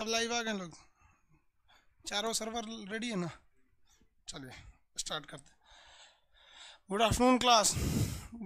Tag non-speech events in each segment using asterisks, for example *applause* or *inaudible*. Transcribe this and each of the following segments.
सब लाइव आ गए लोग चारों सर्वर रेडी है ना चलिए स्टार्ट करते गुड आफ्टरनून क्लास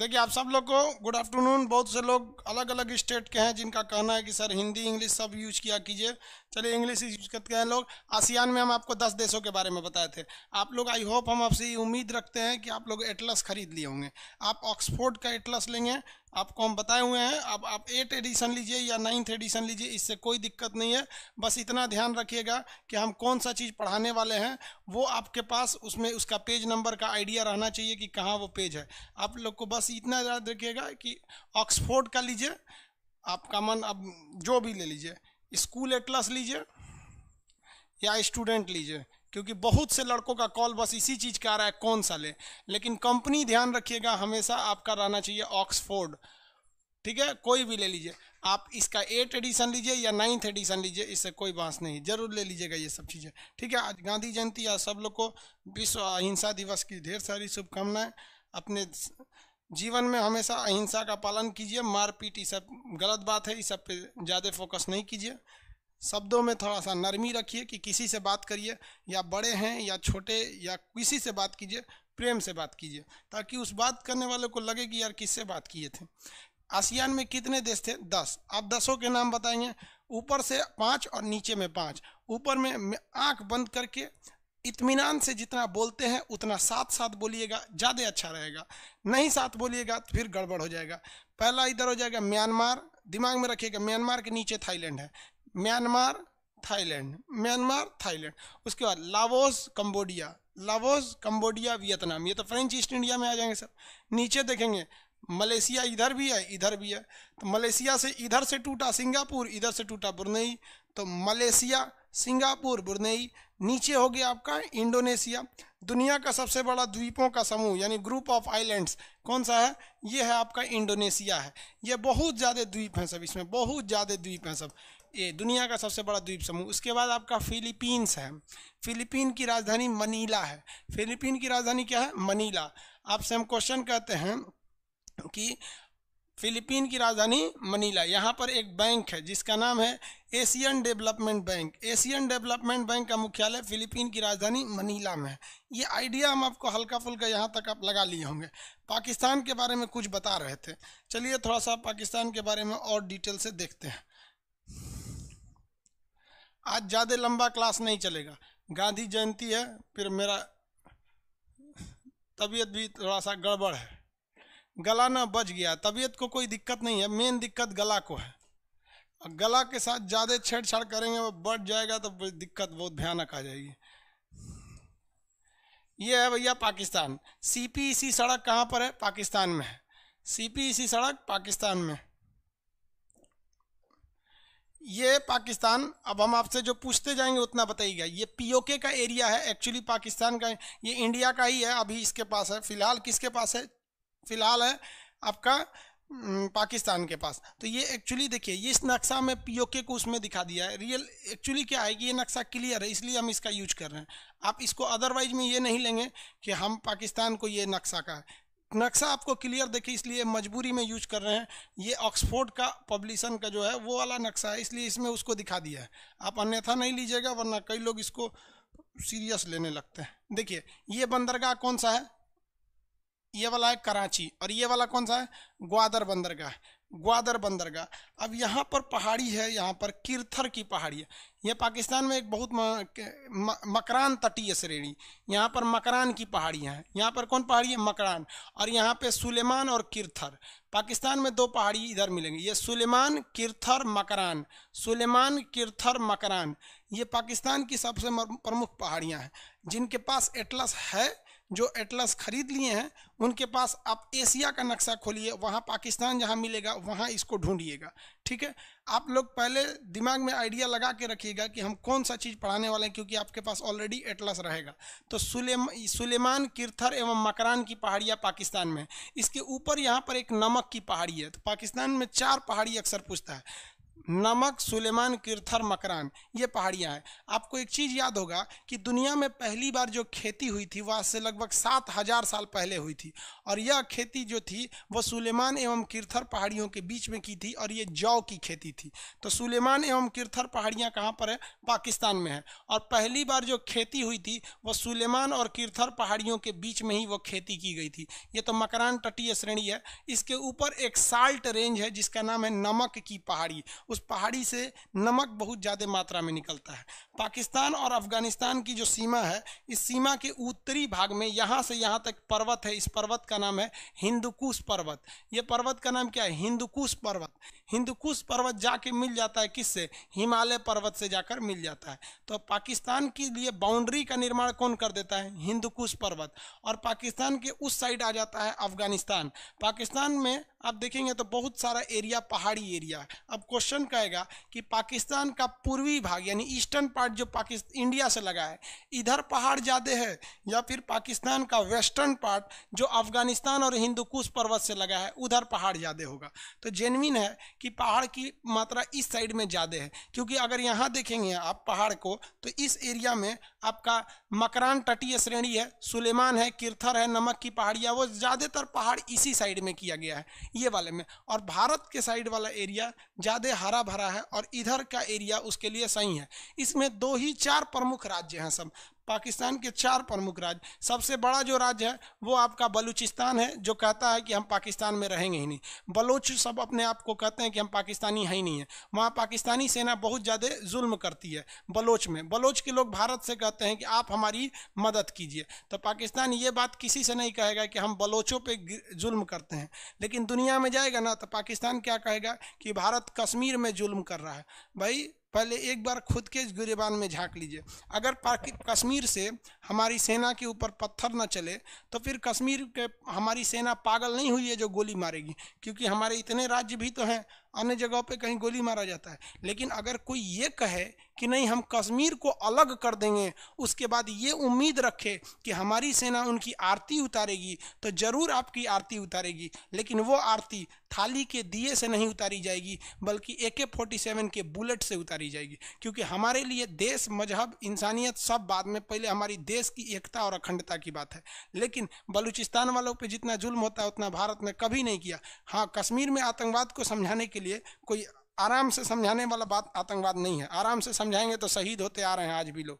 देखिए आप सब लोग को गुड आफ्टरनून बहुत से लोग अलग अलग स्टेट के हैं जिनका कहना है कि सर हिंदी इंग्लिश सब यूज किया कीजिए चलिए इंग्लिश यूज करते हैं लोग आसियान में हम आपको दस देशों के बारे में बताए थे आप लोग आई होप हम आपसे ये उम्मीद रखते हैं कि आप लोग एटलस खरीद लिए होंगे आप ऑक्सफोर्ड का एटलस लेंगे आपको हम बताए हुए हैं अब आप एट एडिशन लीजिए या नाइन्थ एडिशन लीजिए इससे कोई दिक्कत नहीं है बस इतना ध्यान रखिएगा कि हम कौन सा चीज़ पढ़ाने वाले हैं वो आपके पास उसमें उसका पेज नंबर का आइडिया रहना चाहिए कि कहाँ वो पेज है आप लोग को बस इतना याद रखिएगा कि ऑक्सफोर्ड का लीजिए आपका मन अब जो भी ले लीजिए स्कूल एटलस लीजिए या स्टूडेंट लीजिए क्योंकि बहुत से लड़कों का कॉल बस इसी चीज़ का आ रहा है कौन सा ले लेकिन कंपनी ध्यान रखिएगा हमेशा आपका रहना चाहिए ऑक्सफोर्ड ठीक है कोई भी ले लीजिए आप इसका एट एडिशन लीजिए या नाइन्थ एडिशन लीजिए इससे कोई बांस नहीं जरूर ले लीजिएगा ये सब चीज़ें ठीक है आज गांधी जयंती या सब लोग को विश्व अहिंसा दिवस की ढेर सारी शुभकामनाएं अपने जीवन में हमेशा अहिंसा का पालन कीजिए मारपीट ये सब गलत बात है इस सब पे ज़्यादा फोकस नहीं कीजिए शब्दों में थोड़ा सा नरमी रखिए कि किसी से बात करिए या बड़े हैं या छोटे या किसी से बात कीजिए प्रेम से बात कीजिए ताकि उस बात करने वाले को लगे कि यार किससे बात किए थे आसियान में कितने देश थे दस आप दसों के नाम बताइए ऊपर से पाँच और नीचे में पाँच ऊपर में आँख बंद करके इतमान से जितना बोलते हैं उतना साथ साथ बोलिएगा ज़्यादा अच्छा रहेगा नहीं साथ बोलिएगा तो फिर गड़बड़ हो जाएगा पहला इधर हो जाएगा म्यांमार दिमाग में रखिएगा म्यांमार के नीचे थाईलैंड है म्यांमार थाईलैंड म्यांमार थाईलैंड उसके बाद Laos Cambodia Laos Cambodia Vietnam ये तो फ्रेंच ईस्ट इंडिया में आ जाएंगे सर नीचे देखेंगे मलेशिया इधर भी है इधर भी है तो मलेशिया से इधर से टूटा सिंगापुर इधर से टूटा बुरनेई तो मलेशिया सिंगापुर बुरनेई नीचे हो गया आपका इंडोनेशिया दुनिया का सबसे बड़ा द्वीपों का समूह यानी ग्रुप ऑफ आइलैंड्स कौन सा है ये है आपका इंडोनेशिया है ये बहुत ज़्यादा द्वीप हैं सब इसमें बहुत ज़्यादा द्वीप हैं सब ये दुनिया का सबसे बड़ा द्वीप समूह उसके बाद आपका फिलीपींस है फिलीपीन की राजधानी मनीला है फिलीपीन की राजधानी क्या है मनीला आपसे हम क्वेश्चन कहते हैं कि फिलीपीन की राजधानी मनीला यहाँ पर एक बैंक है जिसका नाम है Asian Development Bank Asian Development Bank का मुख्यालय फिलीपीन की राजधानी मनीला में है ये आइडिया हम आपको हल्का फुल्का यहाँ तक आप लगा लिए होंगे पाकिस्तान के बारे में कुछ बता रहे थे चलिए थोड़ा सा पाकिस्तान के बारे में और डिटेल से देखते हैं आज ज़्यादा लंबा क्लास नहीं चलेगा गांधी जयंती है फिर मेरा तबीयत भी थोड़ा सा गड़बड़ है गला ना बच गया तबीयत को कोई दिक्कत नहीं है मेन दिक्कत गला को है गला के साथ ज़्यादा छेड़छाड़ करेंगे वो बढ़ जाएगा तो दिक्कत बहुत भयानक आ जाएगी ये है भैया पाकिस्तान सी सड़क कहाँ पर है पाकिस्तान में है सी सड़क पाकिस्तान में ये पाकिस्तान अब हम आपसे जो पूछते जाएंगे उतना बताइएगा ये पीओके का एरिया है एक्चुअली पाकिस्तान का ये इंडिया का ही है अभी इसके पास है फिलहाल किसके पास है फिलहाल है आपका पाकिस्तान के पास तो ये एक्चुअली देखिए ये इस नक्शा में पीओके को उसमें दिखा दिया है रियल एक्चुअली क्या है कि ये नक्शा क्लियर है इसलिए हम इसका यूज कर रहे हैं आप इसको अदरवाइज में ये नहीं लेंगे कि हम पाकिस्तान को ये नक्शा का है नक्शा आपको क्लियर देखे इसलिए मजबूरी में यूज कर रहे हैं ये ऑक्सफोर्ड का पब्लिशन का जो है वो वाला नक्शा है इसलिए इसमें उसको दिखा दिया है आप अन्यथा नहीं लीजिएगा वरना कई लोग इसको सीरियस लेने लगते हैं देखिए ये बंदरगाह कौन सा है ये वाला है कराची और ये वाला कौन सा है ग्वादर बंदरगाह ग्वादर बंदरगाह अब यहाँ पर पहाड़ी है यहाँ पर किरथर की पहाड़ी है यह पाकिस्तान में एक बहुत म, म, मकरान तटीय श्रेणी यहाँ पर मकरान की पहाड़ियाँ हैं यहाँ पर कौन पहाड़ी है मकरान और यहाँ पे सुलेमान और किरथर पाकिस्तान में दो पहाड़ी इधर मिलेंगे ये सुलेमान किरथर मकरान सुलेमान किरथर मकरान ये पाकिस्तान की सबसे प्रमुख पहाड़ियाँ हैं जिनके पास एटलस है जो एटलस खरीद लिए हैं उनके पास आप एशिया का नक्शा खोलिए वहाँ पाकिस्तान जहाँ मिलेगा वहाँ इसको ढूंढिएगा ठीक है आप लोग पहले दिमाग में आइडिया लगा के रखिएगा कि हम कौन सा चीज़ पढ़ाने वाले हैं क्योंकि आपके पास ऑलरेडी एटलस रहेगा तो सुलेमा सुलेमान किरथर एवं मकरान की पहाड़ियाँ पाकिस्तान में इसके ऊपर यहाँ पर एक नमक की पहाड़ी है तो पाकिस्तान में चार पहाड़ी अक्सर पूछता है नमक सुलेमान किरथर मकरान ये पहाड़ियाँ हैं आपको एक चीज़ याद होगा कि दुनिया में पहली बार जो खेती हुई थी वह से लगभग सात हज़ार साल पहले हुई थी और यह खेती जो थी वह सुलेमान एवं किरथर पहाड़ियों के बीच में की थी और ये जौ की खेती थी तो सुलेमान एवं किरथर पहाड़ियाँ कहाँ पर है पाकिस्तान में है और पहली बार जो खेती हुई थी वह सुलेमान और किरथर पहाड़ियों के बीच में ही वह खेती की गई थी ये तो मकरान तटीय श्रेणी है इसके ऊपर एक साल्ट रेंज है जिसका नाम है नमक की पहाड़ी उस पहाड़ी से नमक बहुत ज़्यादा मात्रा में निकलता है पाकिस्तान और अफगानिस्तान की जो सीमा है इस सीमा के उत्तरी भाग में यहाँ से यहाँ तक पर्वत है इस पर्वत का नाम है हिंदुकुश पर्वत ये पर्वत का नाम क्या है हिंदुकुश पर्वत हिंदुकुश पर्वत जाके मिल जाता है किससे हिमालय पर्वत से जाकर मिल जाता है तो पाकिस्तान के लिए बाउंड्री का निर्माण कौन कर देता है हिंदुकुश पर्वत और पाकिस्तान के उस साइड आ जाता है अफगानिस्तान पाकिस्तान में आप देखेंगे तो बहुत सारा एरिया पहाड़ी एरिया है अब क्वेश्चन कहेगा कि पाकिस्तान का पूर्वी भाग यानी ईस्टर्न पार्ट जो पाकिस्तान इंडिया से लगा है इधर पहाड़ ज़्यादा है या फिर पाकिस्तान का वेस्टर्न पार्ट जो अफगानिस्तान और हिंदू कुश पर्वत से लगा है उधर पहाड़ ज़्यादा होगा तो जेनविन है कि पहाड़ की मात्रा इस साइड में ज़्यादा है क्योंकि अगर यहाँ देखेंगे आप पहाड़ को तो इस एरिया में आपका मकरान तटीय श्रेणी है सुलेमान है किरथर है नमक की पहाड़ियाँ वो ज़्यादातर पहाड़ इसी साइड में किया गया है ये वाले में और भारत के साइड वाला एरिया ज़्यादा हरा भरा है और इधर का एरिया उसके लिए सही है इसमें दो ही चार प्रमुख राज्य हैं सब पाकिस्तान के चार प्रमुख राज्य सबसे बड़ा जो राज्य है वो आपका बलूचिस्तान है जो कहता है कि हम पाकिस्तान में रहेंगे ही नहीं बलोच सब अपने आप को कहते हैं कि हम पाकिस्तानी है ही नहीं है वहाँ पाकिस्तानी सेना बहुत ज़्यादा जुल्म करती है बलोच में बलोच के लोग भारत से कहते हैं कि आप हमारी मदद कीजिए तो पाकिस्तान ये बात किसी से नहीं कहेगा कि हम बलोचों पर जुल्म करते हैं लेकिन दुनिया में जाएगा ना तो पाकिस्तान क्या कहेगा कि भारत कश्मीर में जुल्म कर रहा है भाई पहले एक बार खुद के गुरेबान में झांक लीजिए अगर कश्मीर से हमारी सेना के ऊपर पत्थर न चले तो फिर कश्मीर के हमारी सेना पागल नहीं हुई है जो गोली मारेगी क्योंकि हमारे इतने राज्य भी तो हैं अन्य जगहों पे कहीं गोली मारा जाता है लेकिन अगर कोई ये कहे कि नहीं हम कश्मीर को अलग कर देंगे उसके बाद ये उम्मीद रखे कि हमारी सेना उनकी आरती उतारेगी तो ज़रूर आपकी आरती उतारेगी लेकिन वो आरती थाली के दिए से नहीं उतारी जाएगी बल्कि ए के फोर्टी सेवन के बुलेट से उतारी जाएगी क्योंकि हमारे लिए देश मजहब इंसानियत सब बाद में पहले हमारी देश की एकता और अखंडता की बात है लेकिन बलूचिस्तान वालों पर जितना जुल्म होता है उतना भारत ने कभी नहीं किया हाँ कश्मीर में आतंकवाद को समझाने के लिए कोई आराम से समझाने वाला बात आतंकवाद नहीं है आराम से समझाएंगे तो शहीद होते आ रहे हैं आज भी लोग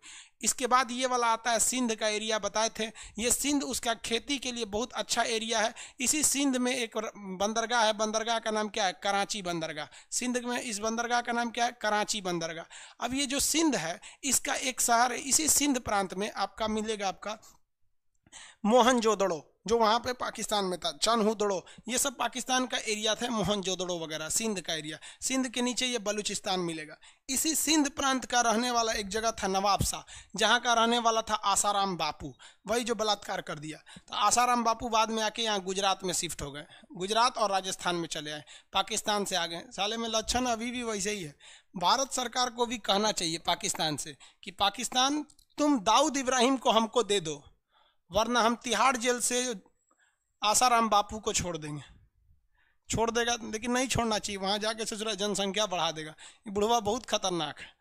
इसके बाद ये वाला आता है सिंध का एरिया बताए थे ये सिंध उसका खेती के लिए बहुत अच्छा एरिया है इसी सिंध में एक बंदरगाह है बंदरगाह का नाम क्या है कराची बंदरगाह सिंध में इस बंदरगाह का नाम क्या है कराची बंदरगाह अब ये जो सिंध है इसका एक शहर इसी सिंध प्रांत में आपका मिलेगा आपका मोहन जोदड़ो जो वहाँ पे पाकिस्तान में था हुदड़ो ये सब पाकिस्तान का एरिया था मोहन जोदड़ो वगैरह सिंध का एरिया सिंध के नीचे ये बलूचिस्तान मिलेगा इसी सिंध प्रांत का रहने वाला एक जगह था नवाबसा जहाँ का रहने वाला था आसाराम बापू वही जो बलात्कार कर दिया तो आसाराम बापू बाद में आके यहाँ गुजरात में शिफ्ट हो गए गुजरात और राजस्थान में चले आए पाकिस्तान से आ गए साले में लक्षण अभी भी वैसे ही है भारत सरकार को भी कहना चाहिए पाकिस्तान से कि पाकिस्तान तुम दाऊद इब्राहिम को हमको दे दो वरना हम तिहाड़ जेल से आसाराम बापू को छोड़ देंगे छोड़ देगा लेकिन नहीं छोड़ना चाहिए वहाँ जाके ससुरा जनसंख्या बढ़ा देगा ये बुढ़वा बहुत खतरनाक है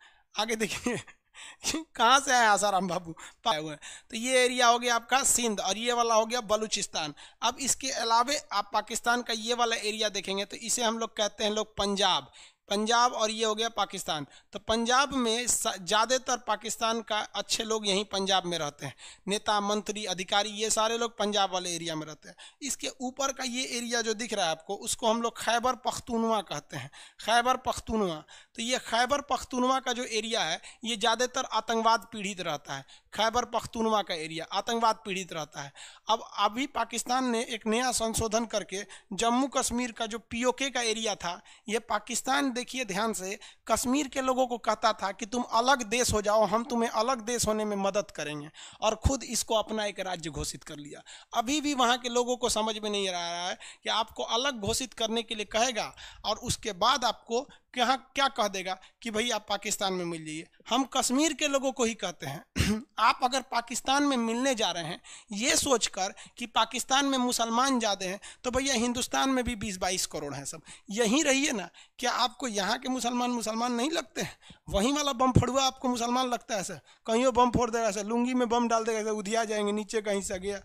आगे देखिए *laughs* कहाँ से आए आसाराम बाबू पाए हुए तो ये एरिया हो गया आपका सिंध और ये वाला हो गया बलूचिस्तान अब इसके अलावे आप पाकिस्तान का ये वाला एरिया देखेंगे तो इसे हम लोग कहते हैं लोग पंजाब पंजाब और ये हो गया पाकिस्तान तो पंजाब में ज़्यादातर पाकिस्तान का अच्छे लोग यहीं पंजाब में रहते हैं नेता मंत्री अधिकारी ये सारे लोग पंजाब वाले एरिया में रहते हैं इसके ऊपर का ये एरिया जो दिख रहा है आपको उसको हम लोग खैबर पख्तूनवा कहते हैं खैबर पख्तूनवा तो ये खैबर पख्तूनवा का जो एरिया है ये ज़्यादातर आतंकवाद पीड़ित रहता है खैबर पख्तूनवा का एरिया आतंकवाद पीड़ित रहता है अब अभी पाकिस्तान ने एक नया संशोधन करके जम्मू कश्मीर का जो पीओके का एरिया था ये पाकिस्तान देखिए ध्यान से कश्मीर के लोगों को कहता था कि तुम अलग देश हो जाओ हम तुम्हें अलग देश होने में मदद करेंगे और खुद इसको अपना एक राज्य घोषित कर लिया अभी भी वहाँ के लोगों को समझ में नहीं आ रहा है कि आपको अलग घोषित करने के लिए कहेगा और उसके बाद आपको यहाँ क्या कह देगा कि भाई आप पाकिस्तान में मिल जाइए हम कश्मीर के लोगों को ही कहते हैं *clears throat* आप अगर पाकिस्तान में मिलने जा रहे हैं ये सोचकर कि पाकिस्तान में मुसलमान ज़्यादा हैं तो भैया हिंदुस्तान में भी बीस बाईस करोड़ हैं सब यहीं रहिए ना क्या आपको यहाँ के मुसलमान मुसलमान नहीं लगते हैं वहीं वाला बम फड़ुआ आपको मुसलमान लगता है सर कहीं बम फोड़ देगा सर लुंगी में बम डाल देगा सर उधिया जाएंगे नीचे कहीं से गया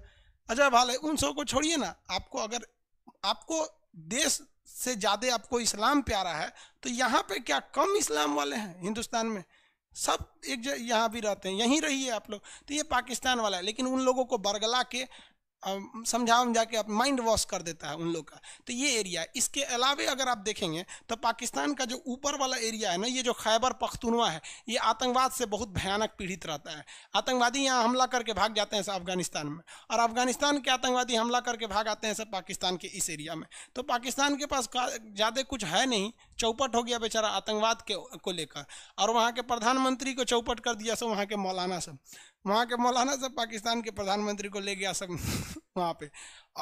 अजय भाला उन सबको छोड़िए ना आपको अगर आपको देश से ज़्यादा आपको इस्लाम प्यारा है तो यहाँ पे क्या कम इस्लाम वाले हैं हिंदुस्तान में सब एक जगह यहाँ भी रहते हैं यहीं रहिए है आप लोग तो ये पाकिस्तान वाला है लेकिन उन लोगों को बरगला के समझा समझा के आप माइंड वॉश कर देता है उन लोग का तो ये एरिया है इसके अलावे अगर आप देखेंगे तो पाकिस्तान का जो ऊपर वाला एरिया है ना ये जो खैबर पख्तूनवा है ये आतंकवाद से बहुत भयानक पीड़ित रहता है आतंकवादी यहाँ हमला करके भाग जाते हैं सब अफगानिस्तान में और अफगानिस्तान के आतंकवादी हमला करके भाग आते हैं सब पाकिस्तान के इस एरिया में तो पाकिस्तान के पास ज़्यादा कुछ है नहीं चौपट हो गया बेचारा आतंकवाद के को लेकर और वहाँ के प्रधानमंत्री को चौपट कर दिया सब वहाँ के मौलाना सब वहाँ के मौलाना साहब पाकिस्तान के प्रधानमंत्री को ले गया सब *laughs* वहाँ पे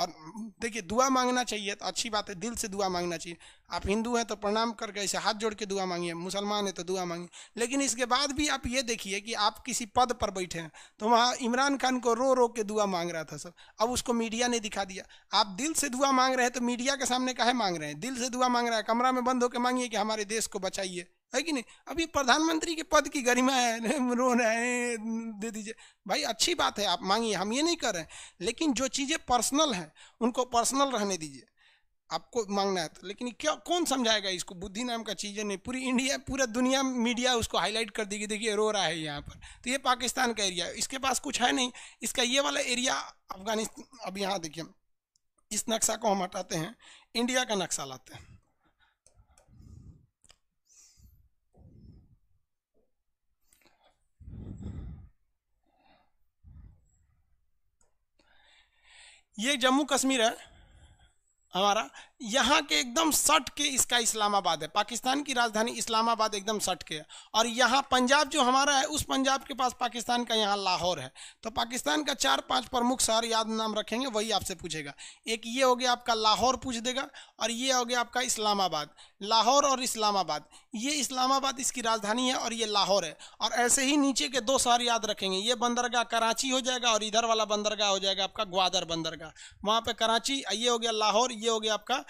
और देखिए दुआ मांगना चाहिए तो अच्छी बात है दिल से दुआ मांगना चाहिए आप हिंदू हैं तो प्रणाम करके ऐसे हाथ जोड़ के दुआ मांगिए मुसलमान है तो दुआ मांगिए लेकिन इसके बाद भी आप ये देखिए कि आप किसी पद पर बैठे हैं तो वहाँ इमरान खान को रो रो के दुआ मांग रहा था सब अब उसको मीडिया ने दिखा दिया आप दिल से दुआ मांग रहे हैं तो मीडिया के सामने काहे मांग रहे हैं दिल से दुआ मांग रहा है कमरा में बंद होकर मांगिए कि हमारे देश को बचाइए है कि नहीं अभी प्रधानमंत्री के पद की गरिमा है *laughs* रहे हैं दे दीजिए भाई अच्छी बात है आप मांगिए हम ये नहीं कर रहे हैं लेकिन जो चीज़ें पर्सनल हैं उनको पर्सनल रहने दीजिए आपको मांगना है तो लेकिन क्या कौन समझाएगा इसको बुद्धि नाम का चीज़ें नहीं पूरी इंडिया पूरा दुनिया मीडिया उसको हाईलाइट कर देगी देखिए रो रहा है यहाँ पर तो ये पाकिस्तान का एरिया है इसके पास कुछ है नहीं इसका ये वाला एरिया अफगानिस्तान अब यहाँ देखिए इस नक्शा को हम हटाते हैं इंडिया का नक्शा लाते हैं ये जम्मू कश्मीर है हमारा यहाँ के एकदम सट के इसका इस्लामाबाद है पाकिस्तान की राजधानी इस्लामाबाद एकदम सट के है और यहाँ पंजाब जो हमारा है उस पंजाब के पास पाकिस्तान का यहाँ लाहौर है तो पाकिस्तान का चार पांच प्रमुख शहर याद नाम रखेंगे वही आपसे पूछेगा एक ये हो गया आपका लाहौर पूछ देगा और ये हो गया आपका इस्लामाबाद लाहौर और इस्लामाबाद ये इस्लामाबाद इसकी राजधानी है और ये लाहौर है और ऐसे ही नीचे के दो शहर याद रखेंगे ये बंदरगाह कराची हो जाएगा और इधर वाला बंदरगाह हो जाएगा आपका ग्वादर बंदरगाह वहाँ पे कराची ये हो गया लाहौर ये हो गया आपका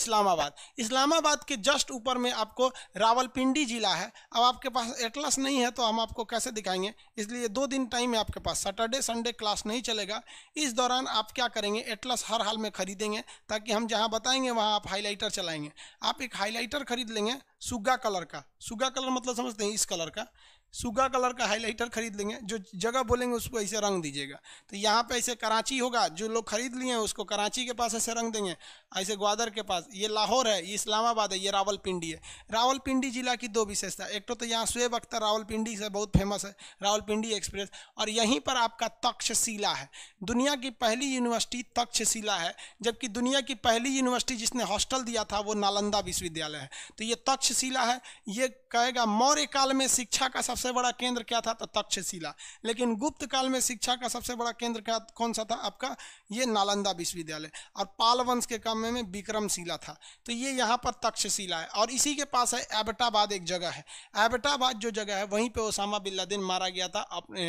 इस्लामाबाद इस्लामाबाद के जस्ट ऊपर में आपको रावलपिंडी ज़िला है अब आपके पास एटलस नहीं है तो हम आपको कैसे दिखाएंगे इसलिए दो दिन टाइम है आपके पास सैटरडे संडे क्लास नहीं चलेगा इस दौरान आप क्या करेंगे एटलस हर हाल में खरीदेंगे ताकि हम जहाँ बताएंगे वहाँ आप हाईलाइटर चलाएंगे आप एक हाईलाइटर खरीद लेंगे सुग्गा कलर का सुग्गा कलर मतलब समझते हैं इस कलर का सुगा कलर का हाईलाइटर खरीद लेंगे जो जगह बोलेंगे उसको ऐसे रंग दीजिएगा तो यहाँ पे ऐसे कराची होगा जो लोग खरीद लिए हैं उसको कराची के पास ऐसे रंग देंगे ऐसे ग्वादर के पास ये लाहौर है ये इस्लामाबाद है ये रावलपिंडी है रावलपिंडी जिला की दो विशेषता एक तो, तो यहाँ शुएब अख्तर रावलपिंडी से बहुत फेमस है रावलपिंडी एक्सप्रेस और यहीं पर आपका तक्षशिला है दुनिया की पहली यूनिवर्सिटी तक्षशिला है जबकि दुनिया की पहली यूनिवर्सिटी जिसने हॉस्टल दिया था वो नालंदा विश्वविद्यालय है तो ये तक्षशिला है ये कहेगा मौर्य काल में शिक्षा का सबसे बड़ा केंद्र क्या था तो तक्षशिला लेकिन गुप्त काल में शिक्षा का सबसे बड़ा केंद्र क्या कौन सा था आपका ये नालंदा विश्वविद्यालय और पाल वंश के काम में विक्रमशिला था तो ये यहाँ पर तक्षशिला है और इसी के पास है एबटाबाद एक जगह है एबटाबाद जो जगह है वहीं पर ओसामा बिन लादेन मारा गया था अपने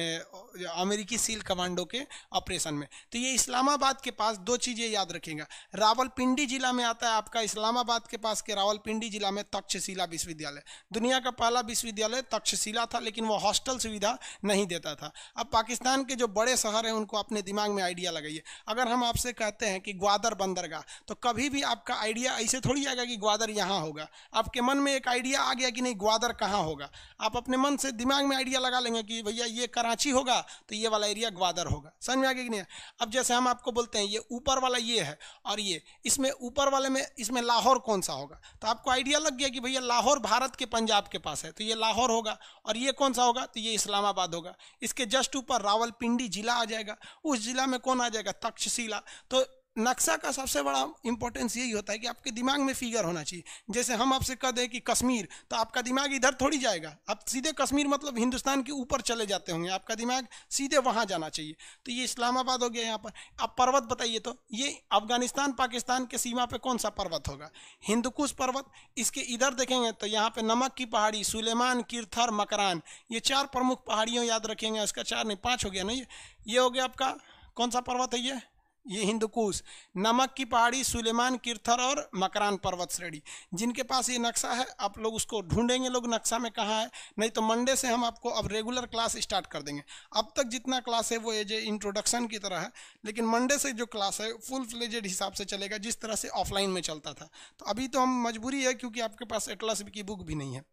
अमेरिकी सील कमांडो के ऑपरेशन में तो ये इस्लामाबाद के पास दो चीज़ें याद रखेंगे रावलपिंडी जिला में आता है आपका इस्लामाबाद के पास के रावलपिंडी जिला में तक्षशिला विश्वविद्यालय दुनिया दुनिया का पहला विश्वविद्यालय तक्षशिला था लेकिन वो हॉस्टल सुविधा नहीं देता था अब पाकिस्तान के जो बड़े शहर हैं उनको अपने दिमाग में आइडिया लगाइए अगर हम आपसे कहते हैं कि ग्वादर बंदरगाह तो कभी भी आपका आइडिया ऐसे थोड़ी आएगा कि ग्वादर यहाँ होगा आपके मन में एक आइडिया आ गया कि नहीं ग्वादर कहाँ होगा आप अपने मन से दिमाग में आइडिया लगा लेंगे कि भैया ये कराची होगा तो ये वाला एरिया ग्वादर होगा समझ में आ गया कि नहीं अब जैसे हम आपको बोलते हैं ये ऊपर वाला ये है और ये इसमें ऊपर वाले में इसमें लाहौर कौन सा होगा तो आपको आइडिया लग गया कि भैया लाहौर भारत के पंजाब आपके पास है तो ये लाहौर होगा और ये कौन सा होगा तो ये इस्लामाबाद होगा इसके जस्ट ऊपर रावलपिंडी जिला आ जाएगा उस जिला में कौन आ जाएगा तक्षशिला तो नक्शा का सबसे बड़ा इंपॉर्टेंस यही होता है कि आपके दिमाग में फिगर होना चाहिए जैसे हम आपसे कह दें कि कश्मीर तो आपका दिमाग इधर थोड़ी जाएगा आप सीधे कश्मीर मतलब हिंदुस्तान के ऊपर चले जाते होंगे आपका दिमाग सीधे वहाँ जाना चाहिए तो ये इस्लामाबाद हो गया यहाँ पर आप पर्वत बताइए तो ये अफगानिस्तान पाकिस्तान के सीमा पर कौन सा पर्वत होगा हिंदुकुश पर्वत इसके इधर देखेंगे तो यहाँ पर नमक की पहाड़ी सुलेमान किरथर मकरान ये चार प्रमुख पहाड़ियों याद रखेंगे इसका चार नहीं पाँच हो गया ना ये ये हो गया आपका कौन सा पर्वत है ये ये हिंदकुश नमक की पहाड़ी सुलेमान किरथर और मकरान पर्वत श्रेणी जिनके पास ये नक्शा है आप लोग उसको ढूंढेंगे लोग नक्शा में कहाँ है नहीं तो मंडे से हम आपको अब रेगुलर क्लास स्टार्ट कर देंगे अब तक जितना क्लास है वो एज ए इंट्रोडक्शन की तरह है लेकिन मंडे से जो क्लास है फुल फ्लेजेड हिसाब से चलेगा जिस तरह से ऑफलाइन में चलता था तो अभी तो हम मजबूरी है क्योंकि आपके पास एटलस की बुक भी नहीं है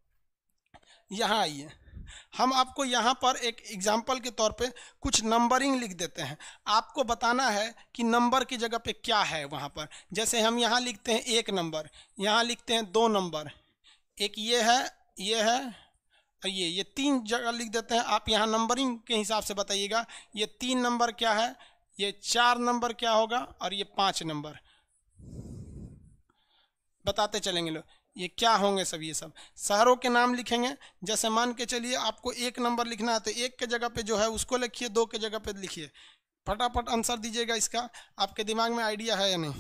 यहाँ आइए हम आपको यहाँ पर एक एग्जाम्पल के तौर पे कुछ नंबरिंग लिख देते हैं आपको बताना है कि नंबर की जगह पे क्या है वहाँ पर जैसे हम यहाँ लिखते हैं एक नंबर यहाँ लिखते हैं दो नंबर एक ये है ये है और ये ये तीन जगह लिख देते हैं आप यहाँ नंबरिंग के हिसाब से बताइएगा ये तीन नंबर क्या है ये चार नंबर क्या होगा और ये पाँच नंबर बताते चलेंगे लोग ये क्या होंगे सब ये सब शहरों के नाम लिखेंगे जैसे मान के चलिए आपको एक नंबर लिखना है तो एक के जगह पे जो है उसको लिखिए दो के जगह पे लिखिए फटाफट आंसर दीजिएगा इसका आपके दिमाग में आइडिया है या नहीं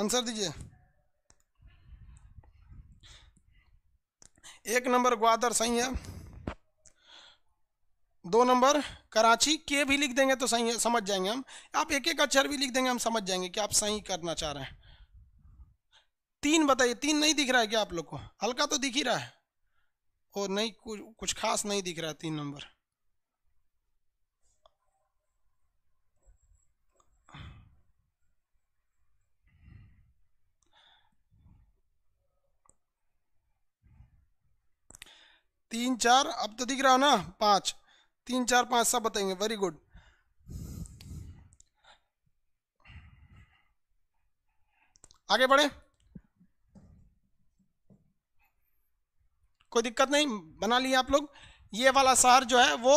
आंसर दीजिए एक नंबर ग्वादर सही है दो नंबर कराची के भी लिख देंगे तो सही समझ जाएंगे हम आप एक एक अक्षर भी लिख देंगे हम समझ जाएंगे कि आप सही करना चाह रहे हैं तीन बताइए तीन नहीं दिख रहा है क्या आप लोग को हल्का तो दिख ही रहा है और नहीं कुछ कुछ खास नहीं दिख रहा है तीन नंबर तीन चार अब तो दिख रहा हो ना पांच तीन चार पांच सब बताएंगे वेरी गुड आगे बढ़े कोई दिक्कत नहीं बना लिए आप लोग ये वाला शहर जो है वो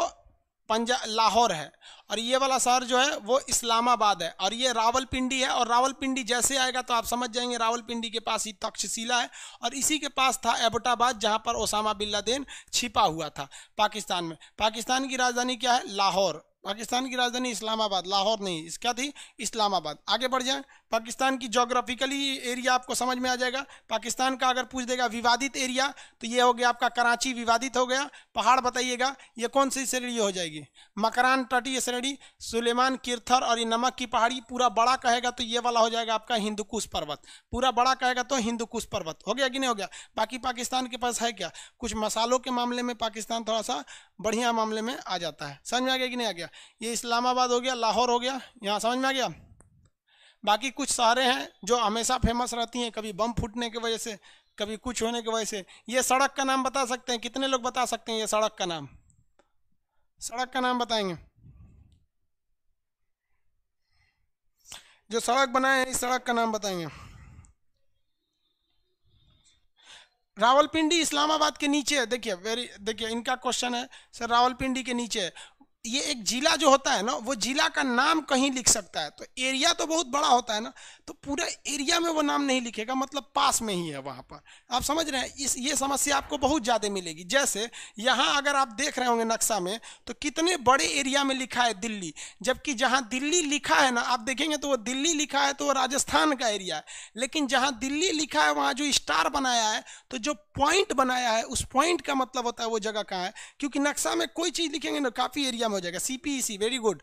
पंजा लाहौर है और ये वाला शहर जो है वो इस्लामाबाद है और ये रावलपिंडी है और रावलपिंडी जैसे आएगा तो आप समझ जाएंगे रावलपिंडी के पास ही तक्षशिला है और इसी के पास था एबटाबाद जहाँ पर ओसामा बिन लादेन छिपा हुआ था पाकिस्तान में पाकिस्तान की राजधानी क्या है लाहौर पाकिस्तान की राजधानी इस्लामाबाद लाहौर नहीं इसका थी इस्लामाबाद आगे बढ़ जाए पाकिस्तान की जोग्राफिकली एरिया आपको समझ में आ जाएगा पाकिस्तान का अगर पूछ देगा विवादित एरिया तो ये हो गया आपका कराची विवादित हो गया पहाड़ बताइएगा ये कौन सी श्रेणी हो जाएगी मकरान तटीय श्रेणी सुलेमान किरथर और ये नमक की पहाड़ी पूरा बड़ा कहेगा तो ये वाला हो जाएगा आपका हिंदुकुश पर्वत पूरा बड़ा कहेगा तो हिंदुकुश पर्वत हो गया कि नहीं हो गया बाकी पाकिस्तान के पास है क्या कुछ मसालों के मामले में पाकिस्तान थोड़ा सा बढ़िया मामले में आ जाता है समझ में आ गया कि नहीं आ गया ये इस्लामाबाद हो गया लाहौर हो गया यहाँ समझ में आ गया बाकी कुछ सारे हैं जो हमेशा फेमस रहती हैं कभी बम फूटने की वजह से कभी कुछ होने की वजह से ये सड़क का नाम बता सकते हैं कितने लोग बता सकते हैं ये सड़क का नाम सड़क का नाम बताएंगे जो सड़क बनाए हैं इस सड़क का नाम बताएंगे रावलपिंडी इस्लामाबाद के नीचे है देखिए वेरी देखिए इनका क्वेश्चन है सर रावलपिंडी के नीचे है ये एक जिला जो होता है ना वो जिला का नाम कहीं लिख सकता है तो एरिया तो बहुत बड़ा होता है ना तो पूरा एरिया में वो नाम नहीं लिखेगा मतलब पास में ही है वहाँ पर आप समझ रहे हैं इस ये समस्या आपको बहुत ज़्यादा मिलेगी जैसे यहाँ अगर आप देख रहे होंगे नक्शा में तो कितने बड़े एरिया में लिखा है दिल्ली जबकि जहाँ दिल्ली लिखा है ना आप देखेंगे तो वो दिल्ली लिखा है तो वो राजस्थान का एरिया है लेकिन जहाँ दिल्ली लिखा है वहाँ जो स्टार बनाया है तो जो पॉइंट बनाया है उस पॉइंट का मतलब होता है वो जगह कहाँ है क्योंकि नक्शा में कोई चीज़ लिखेंगे ना काफ़ी एरिया खत्म हो जाएगा CPEC very good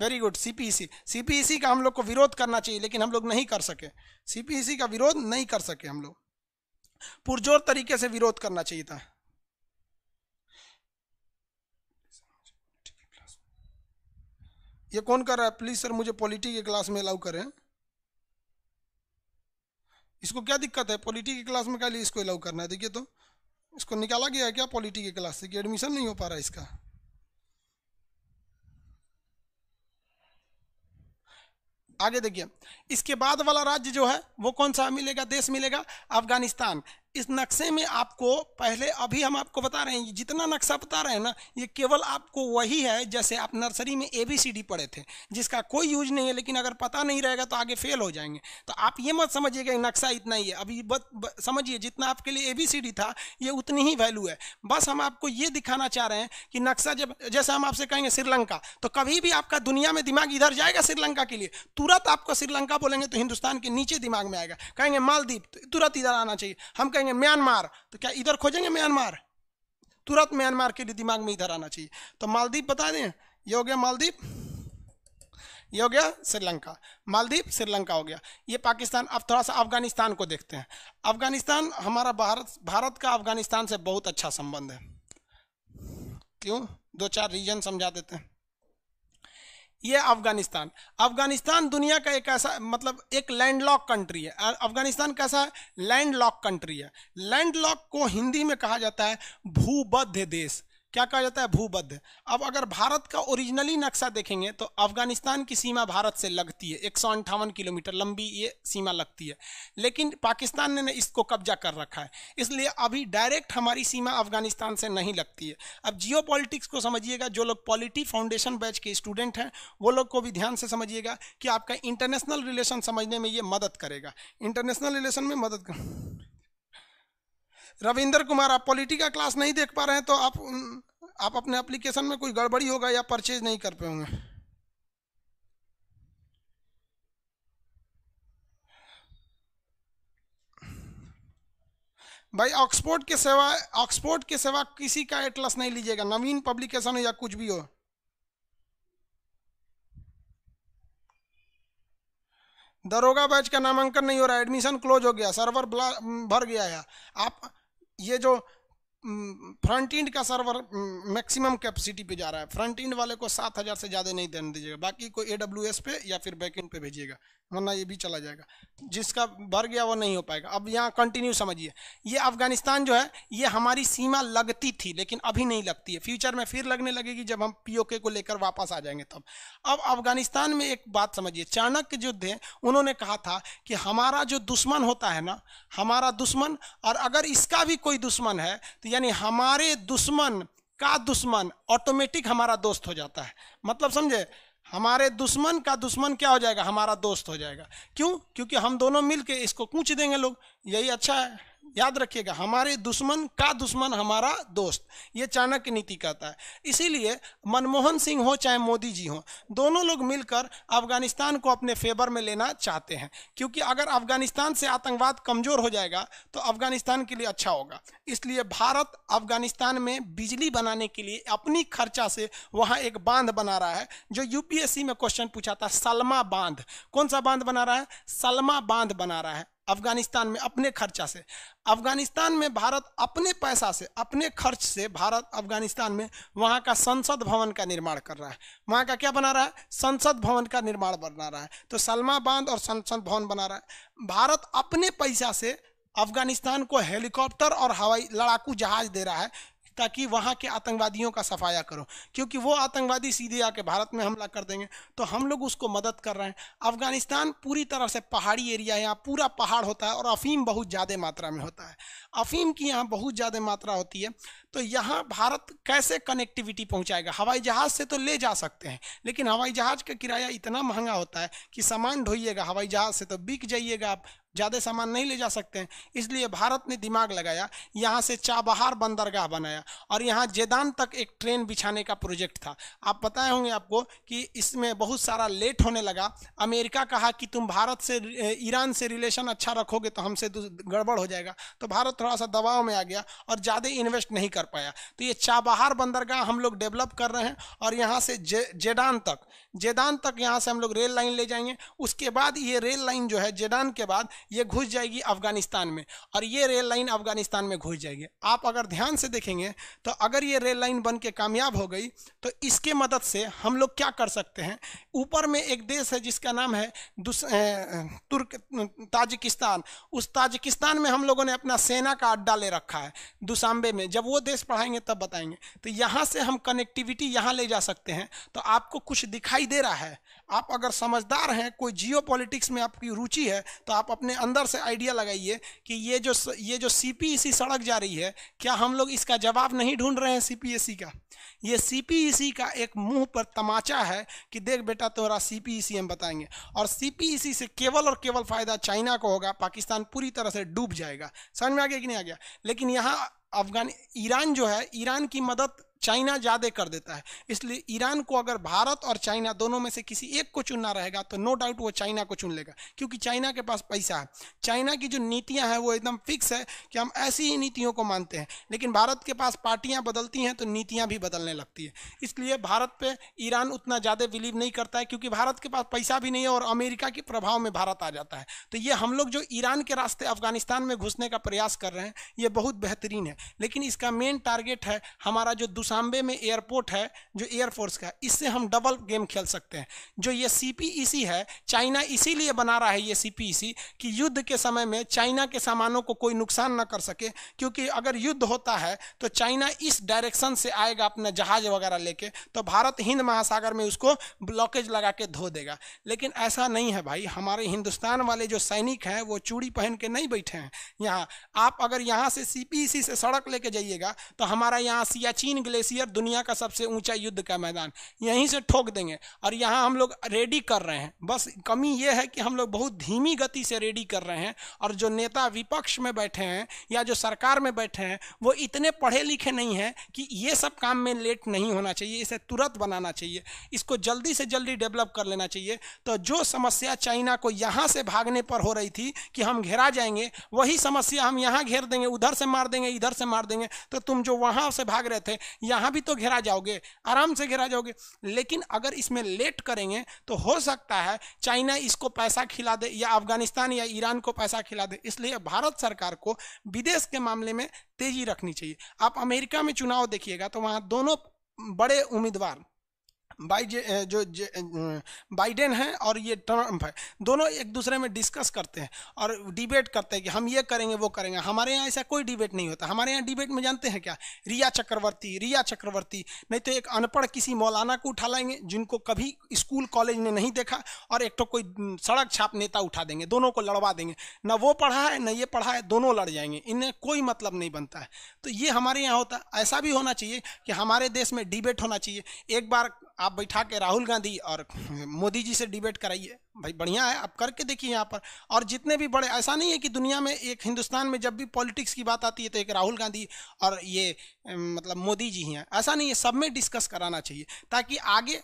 very good CPEC CPEC का हम लोग को विरोध करना चाहिए लेकिन हम लोग नहीं कर सके सीपीईसी e का विरोध नहीं कर सके हम लोग पुरजोर तरीके से विरोध करना चाहिए था ये कौन कर रहा है प्लीज सर मुझे पॉलिटी के क्लास में अलाउ करें इसको क्या दिक्कत है पॉलिटी के क्लास में क्या इसको अलाउ करना है देखिए तो इसको निकाला गया है क्या पॉलिटी के क्लास से कि एडमिशन नहीं हो पा रहा है इसका आगे देखिए इसके बाद वाला राज्य जो है वो कौन सा मिलेगा देश मिलेगा अफगानिस्तान इस नक्शे में आपको पहले अभी हम आपको बता रहे हैं जितना नक्शा बता रहे हैं ना ये केवल आपको वही है जैसे आप नर्सरी में ए बी सी डी पढ़े थे जिसका कोई यूज नहीं है लेकिन अगर पता नहीं रहेगा तो आगे फेल हो जाएंगे तो आप ये मत समझिएगा नक्शा इतना ही है अभी समझिए जितना आपके लिए ए बी सी डी था ये उतनी ही वैल्यू है बस हम आपको ये दिखाना चाह रहे हैं कि नक्शा जब जैसे हम आपसे कहेंगे श्रीलंका तो कभी भी आपका दुनिया में दिमाग इधर जाएगा श्रीलंका के लिए तुरंत आपको श्रीलंका बोलेंगे तो हिंदुस्तान के नीचे दिमाग में आएगा कहेंगे मालदीप तुरंत इधर आना चाहिए हम कहेंगे करेंगे म्यांमार तो क्या इधर खोजेंगे म्यांमार तुरंत म्यांमार के लिए दिमाग में इधर आना चाहिए तो मालदीप बता दें ये हो गया मालदीप ये हो गया श्रीलंका मालदीप श्रीलंका हो गया ये पाकिस्तान अब थोड़ा सा अफगानिस्तान को देखते हैं अफगानिस्तान हमारा भारत भारत का अफगानिस्तान से बहुत अच्छा संबंध है क्यों दो चार रीजन समझा देते हैं ये अफगानिस्तान अफगानिस्तान दुनिया का एक ऐसा मतलब एक लैंडलॉक कंट्री है अफगानिस्तान कैसा है लैंडलॉक कंट्री है लैंडलॉक को हिंदी में कहा जाता है भूबद्ध देश क्या कहा जाता है भूबद्ध अब अगर भारत का ओरिजिनली नक्शा देखेंगे तो अफगानिस्तान की सीमा भारत से लगती है एक किलोमीटर लंबी ये सीमा लगती है लेकिन पाकिस्तान ने इसको कब्जा कर रखा है इसलिए अभी डायरेक्ट हमारी सीमा अफगानिस्तान से नहीं लगती है अब जियो को समझिएगा जो लोग पॉलिटी फाउंडेशन बैच के स्टूडेंट हैं वो लोग को भी ध्यान से समझिएगा कि आपका इंटरनेशनल रिलेशन समझने में ये मदद करेगा इंटरनेशनल रिलेशन में मदद कर रविंदर कुमार आप पॉलिटी का क्लास नहीं देख पा रहे हैं तो आप आप अपने एप्लीकेशन में कोई गड़बड़ी होगा या परचेज नहीं कर पे होंगे भाई ऑक्सफोर्ड के सेवा ऑक्सफोर्ड के सेवा किसी का एटलस नहीं लीजिएगा नवीन पब्लिकेशन हो या कुछ भी हो दरोगा बैच का नामांकन नहीं हो रहा एडमिशन क्लोज हो गया सर्वर भर गया है आप ये जो फ्रंट इंड का सर्वर मैक्सिमम कैपेसिटी पे जा रहा है फ्रंट इंड वाले को सात हज़ार से ज़्यादा नहीं देने दीजिएगा बाकी को ए डब्ल्यू एस पे या फिर बैक इंड पे भेजिएगा वरना ये भी चला जाएगा जिसका भर गया वो नहीं हो पाएगा अब यहाँ कंटिन्यू समझिए ये अफगानिस्तान जो है ये हमारी सीमा लगती थी लेकिन अभी नहीं लगती है फ्यूचर में फिर लगने लगेगी जब हम पीओके को लेकर वापस आ जाएंगे तब अब अफगानिस्तान में एक बात समझिए चाणक्य युद्ध है उन्होंने कहा था कि हमारा जो दुश्मन होता है ना हमारा दुश्मन और अगर इसका भी कोई दुश्मन है तो यानी हमारे दुश्मन का दुश्मन ऑटोमेटिक हमारा दोस्त हो जाता है मतलब समझे हमारे दुश्मन का दुश्मन क्या हो जाएगा हमारा दोस्त हो जाएगा क्यों क्योंकि हम दोनों मिलके इसको कूच देंगे लोग यही अच्छा है याद रखिएगा हमारे दुश्मन का दुश्मन हमारा दोस्त ये चाणक्य नीति कहता है इसीलिए मनमोहन सिंह हो चाहे मोदी जी हो दोनों लोग मिलकर अफगानिस्तान को अपने फेवर में लेना चाहते हैं क्योंकि अगर अफगानिस्तान से आतंकवाद कमज़ोर हो जाएगा तो अफगानिस्तान के लिए अच्छा होगा इसलिए भारत अफगानिस्तान में बिजली बनाने के लिए अपनी खर्चा से वहाँ एक बांध बना रहा है जो यूपीएससी में क्वेश्चन पूछा था सलमा बांध कौन सा बांध बना रहा है सलमा बांध बना रहा है अफगानिस्तान में अपने खर्चा से अफगानिस्तान में भारत अपने पैसा से अपने खर्च से भारत अफगानिस्तान में वहाँ का संसद भवन का निर्माण कर रहा है वहाँ का क्या बना रहा है संसद भवन का निर्माण बना रहा है तो सलमा बांध और संसद भवन बना रहा है भारत अपने पैसा से अफगानिस्तान को हेलीकॉप्टर और हवाई लड़ाकू जहाज दे रहा है ताकि वहाँ के आतंकवादियों का सफाया करो क्योंकि वो आतंकवादी सीधे आके भारत में हमला कर देंगे तो हम लोग उसको मदद कर रहे हैं अफगानिस्तान पूरी तरह से पहाड़ी एरिया है यहाँ पूरा पहाड़ होता है और अफीम बहुत ज़्यादा मात्रा में होता है अफीम की यहाँ बहुत ज़्यादा मात्रा होती है तो यहाँ भारत कैसे कनेक्टिविटी पहुँचाएगा हवाई जहाज़ से तो ले जा सकते हैं लेकिन हवाई जहाज़ का किराया इतना महंगा होता है कि सामान ढोइएगा हवाई जहाज़ से तो बिक जाइएगा आप ज़्यादा सामान नहीं ले जा सकते हैं इसलिए भारत ने दिमाग लगाया यहाँ से चाबहार बंदरगाह बनाया और यहाँ जेदान तक एक ट्रेन बिछाने का प्रोजेक्ट था आप बताए होंगे आपको कि इसमें बहुत सारा लेट होने लगा अमेरिका कहा कि तुम भारत से ईरान से रिलेशन अच्छा रखोगे तो हमसे गड़बड़ हो जाएगा तो भारत थोड़ा सा दबाव में आ गया और ज़्यादा इन्वेस्ट नहीं कर कर पाया तो ये चाबहार बंदरगाह हम लोग डेवलप कर रहे हैं और यहाँ से जे, जेडान तक जेडान तक यहाँ से हम लोग रेल लाइन ले जाएंगे उसके बाद ये रेल लाइन जो है जेडान के बाद ये घुस जाएगी अफगानिस्तान में और ये रेल लाइन अफगानिस्तान में घुस जाएगी आप अगर ध्यान से देखेंगे तो अगर ये रेल लाइन बन के कामयाब हो गई तो इसके मदद से हम लोग क्या कर सकते हैं ऊपर में एक देश है जिसका नाम है तुर्क ताजिकिस्तान उस ताजिकिस्तान में हम लोगों ने अपना सेना का अड्डा ले रखा है दुशांबे में जब वो देश केस पढ़ाएंगे तब बताएंगे तो यहाँ से हम कनेक्टिविटी यहाँ ले जा सकते हैं तो आपको कुछ दिखाई दे रहा है आप अगर समझदार हैं कोई जियो पॉलिटिक्स में आपकी रुचि है तो आप अपने अंदर से आइडिया लगाइए कि ये जो ये जो सी e सड़क जा रही है क्या हम लोग इसका जवाब नहीं ढूंढ रहे हैं सी e का ये सी e का एक मुंह पर तमाचा है कि देख बेटा तुम्हारा सी हम बताएंगे और सी से केवल और केवल फायदा चाइना को होगा पाकिस्तान पूरी तरह से डूब जाएगा समझ में आ गया कि नहीं आ गया लेकिन यहाँ अफगान ईरान जो है ईरान की मदद चाइना ज़्यादा कर देता है इसलिए ईरान को अगर भारत और चाइना दोनों में से किसी एक को चुनना रहेगा तो नो डाउट वो चाइना को चुन लेगा क्योंकि चाइना के पास पैसा है चाइना की जो नीतियाँ हैं वो एकदम फिक्स है कि हम ऐसी ही नीतियों को मानते हैं लेकिन भारत के पास पार्टियाँ बदलती हैं तो नीतियाँ भी बदलने लगती है इसलिए भारत पर ईरान उतना ज़्यादा बिलीव नहीं करता है क्योंकि भारत के पास पैसा भी नहीं है और अमेरिका के प्रभाव में भारत आ जाता है तो ये हम लोग जो ईरान के रास्ते अफगानिस्तान में घुसने का प्रयास कर रहे हैं ये बहुत बेहतरीन है लेकिन इसका मेन टारगेट है हमारा जो दूसरा सांबे में एयरपोर्ट है जो एयरफोर्स का इससे हम डबल गेम खेल सकते हैं जो ये सी e है चाइना इसीलिए बना रहा है ये सी e कि युद्ध के समय में चाइना के सामानों को कोई नुकसान ना कर सके क्योंकि अगर युद्ध होता है तो चाइना इस डायरेक्शन से आएगा अपना जहाज वगैरह लेके तो भारत हिंद महासागर में उसको ब्लॉकेज लगा के धो देगा लेकिन ऐसा नहीं है भाई हमारे हिंदुस्तान वाले जो सैनिक हैं वो चूड़ी पहन के नहीं बैठे हैं यहाँ आप अगर यहाँ से सी e से सड़क लेके जाइएगा तो हमारा यहाँ सियाचिन ग्लेशियर दुनिया का सबसे ऊंचा युद्ध का मैदान यहीं से ठोक देंगे और यहाँ हम लोग रेडी कर रहे हैं बस कमी ये है कि हम लोग बहुत धीमी गति से रेडी कर रहे हैं और जो नेता विपक्ष में बैठे हैं या जो सरकार में बैठे हैं वो इतने पढ़े लिखे नहीं हैं कि ये सब काम में लेट नहीं होना चाहिए इसे तुरंत बनाना चाहिए इसको जल्दी से जल्दी डेवलप कर लेना चाहिए तो जो समस्या चाइना को यहाँ से भागने पर हो रही थी कि हम घेरा जाएंगे वही समस्या हम यहाँ घेर देंगे उधर से मार देंगे इधर से मार देंगे तो तुम जो वहाँ से भाग रहे थे यहाँ भी तो घेरा जाओगे आराम से घेरा जाओगे लेकिन अगर इसमें लेट करेंगे तो हो सकता है चाइना इसको पैसा खिला दे या अफगानिस्तान या ईरान को पैसा खिला दे इसलिए भारत सरकार को विदेश के मामले में तेजी रखनी चाहिए आप अमेरिका में चुनाव देखिएगा तो वहाँ दोनों बड़े उम्मीदवार बाई जो बाइडेन है और ये ट्रम्प है दोनों एक दूसरे में डिस्कस करते हैं और डिबेट करते हैं कि हम ये करेंगे वो करेंगे हमारे यहाँ ऐसा कोई डिबेट नहीं होता हमारे यहाँ डिबेट में जानते हैं क्या रिया चक्रवर्ती रिया चक्रवर्ती नहीं तो एक अनपढ़ किसी मौलाना को उठा लाएंगे जिनको कभी स्कूल कॉलेज ने नहीं देखा और एक तो कोई सड़क छाप नेता उठा देंगे दोनों को लड़वा देंगे ना वो पढ़ा है न ये पढ़ा है दोनों लड़ जाएंगे इन्हें कोई मतलब नहीं बनता है तो ये हमारे यहाँ होता ऐसा भी होना चाहिए कि हमारे देश में डिबेट होना चाहिए एक बार आप बैठा के राहुल गांधी और मोदी जी से डिबेट कराइए भाई बढ़िया है आप करके देखिए यहाँ पर और जितने भी बड़े ऐसा नहीं है कि दुनिया में एक हिंदुस्तान में जब भी पॉलिटिक्स की बात आती है तो एक राहुल गांधी और ये मतलब मोदी जी हैं ऐसा नहीं है सब में डिस्कस कराना चाहिए ताकि आगे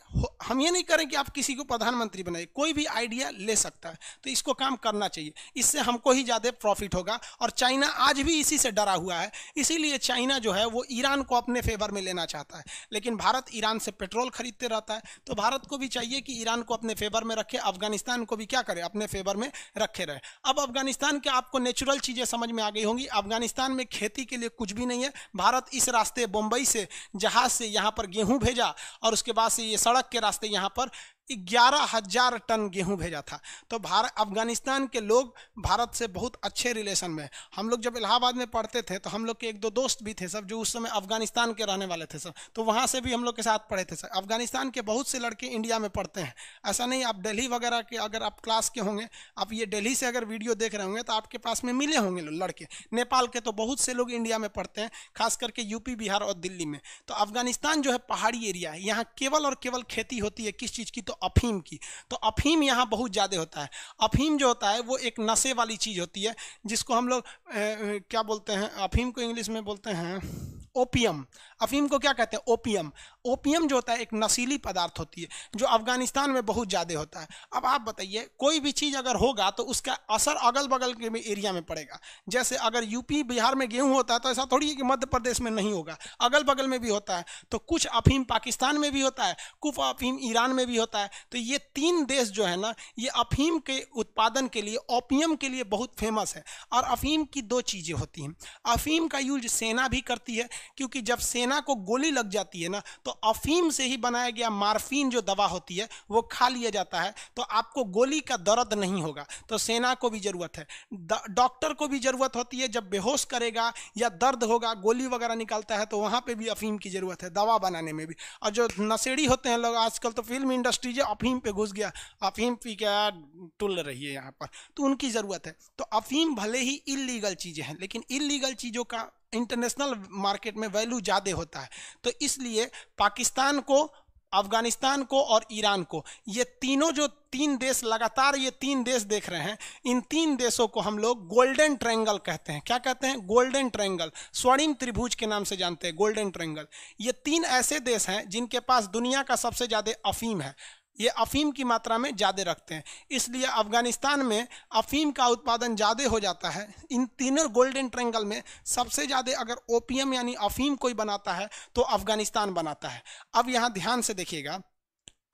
हम ये नहीं करें कि आप किसी को प्रधानमंत्री बनाए कोई भी आइडिया ले सकता है तो इसको काम करना चाहिए इससे हमको ही ज़्यादा प्रॉफिट होगा और चाइना आज भी इसी से डरा हुआ है इसीलिए चाइना जो है वो ईरान को अपने फेवर में लेना चाहता है लेकिन भारत ईरान से पेट्रोल खरीदते रहता है तो भारत को भी चाहिए कि ईरान को अपने फेवर में रखे अफगानिस्तान अफगानिस्तान को भी क्या करे अपने फेवर में रखे रहे अब अफगानिस्तान के आपको नेचुरल चीज़ें समझ में आ गई होंगी अफगानिस्तान में खेती के लिए कुछ भी नहीं है भारत इस रास्ते बम्बई से जहाज़ से यहाँ पर गेहूँ भेजा और उसके बाद से ये सड़क के रास्ते यहाँ पर ग्यारह हजार टन गेहूं भेजा था तो भारत अफगानिस्तान के लोग भारत से बहुत अच्छे रिलेशन में हम लोग जब इलाहाबाद में पढ़ते थे तो हम लोग के एक दो दोस्त भी थे सब जो उस समय अफगानिस्तान के रहने वाले थे सब तो वहाँ से भी हम लोग के साथ पढ़े थे सर अफगानिस्तान के बहुत से लड़के इंडिया में पढ़ते हैं ऐसा नहीं आप डेली वगैरह के अगर आप क्लास के होंगे आप ये डेली से अगर वीडियो देख रहे होंगे तो आपके पास में मिले होंगे लड़के नेपाल के तो बहुत से लोग इंडिया में पढ़ते हैं खास करके यूपी बिहार और दिल्ली में तो अफगानिस्तान जो है पहाड़ी एरिया है यहाँ केवल और केवल खेती होती है किस चीज़ की तो अफीम की तो अफीम यहाँ बहुत ज़्यादा होता है अफीम जो होता है वो एक नशे वाली चीज़ होती है जिसको हम लोग क्या बोलते हैं अफीम को इंग्लिश में बोलते हैं ओपियम अफीम को क्या कहते हैं ओपियम ओपियम जो होता है एक नशीली पदार्थ होती है जो अफगानिस्तान में बहुत ज़्यादा होता है अब आप बताइए कोई भी चीज़ अगर होगा तो उसका असर अगल बगल के एरिया में पड़ेगा जैसे अगर यूपी बिहार में गेहूँ होता है तो ऐसा थोड़ी है कि मध्य प्रदेश में नहीं होगा अगल बगल में भी होता है तो कुछ अफीम पाकिस्तान में भी होता है कुछ अफीम ईरान में भी होता है तो ये तीन देश जो है ना ये अफीम के उत्पादन के लिए ओपियम के लिए बहुत फेमस है और अफीम की दो चीज़ें होती हैं अफीम का यूज सेना भी करती है क्योंकि जब सेना को गोली लग जाती है ना तो अफीम से ही बनाया गया मार्फीन जो दवा होती है वो खा लिया जाता है तो आपको गोली का दर्द नहीं होगा तो सेना को भी ज़रूरत है डॉक्टर को भी ज़रूरत होती है जब बेहोश करेगा या दर्द होगा गोली वगैरह निकालता है तो वहाँ पर भी अफीम की ज़रूरत है दवा बनाने में भी और जो नशेड़ी होते हैं लोग आजकल तो फिल्म इंडस्ट्री जो अफीम पे घुस गया अफीम पी के टुल रही है यहाँ पर तो उनकी ज़रूरत है तो अफीम भले ही इलीगल चीज़ें हैं लेकिन इलीगल चीज़ों का इंटरनेशनल मार्केट में वैल्यू ज़्यादा होता है तो इसलिए पाकिस्तान को अफगानिस्तान को और ईरान को ये तीनों जो तीन देश लगातार ये तीन देश देख रहे हैं इन तीन देशों को हम लोग गोल्डन ट्रैंगल कहते हैं क्या कहते हैं गोल्डन ट्रैंगल स्वर्णिम त्रिभुज के नाम से जानते हैं गोल्डन ट्रैंगल ये तीन ऐसे देश हैं जिनके पास दुनिया का सबसे ज़्यादा अफीम है ये अफीम की मात्रा में ज़्यादा रखते हैं इसलिए अफगानिस्तान में अफीम का उत्पादन ज़्यादा हो जाता है इन तीनों गोल्डन ट्रेंगल में सबसे ज़्यादा अगर ओपीएम यानी अफीम कोई बनाता है तो अफगानिस्तान बनाता है अब यहाँ ध्यान से देखिएगा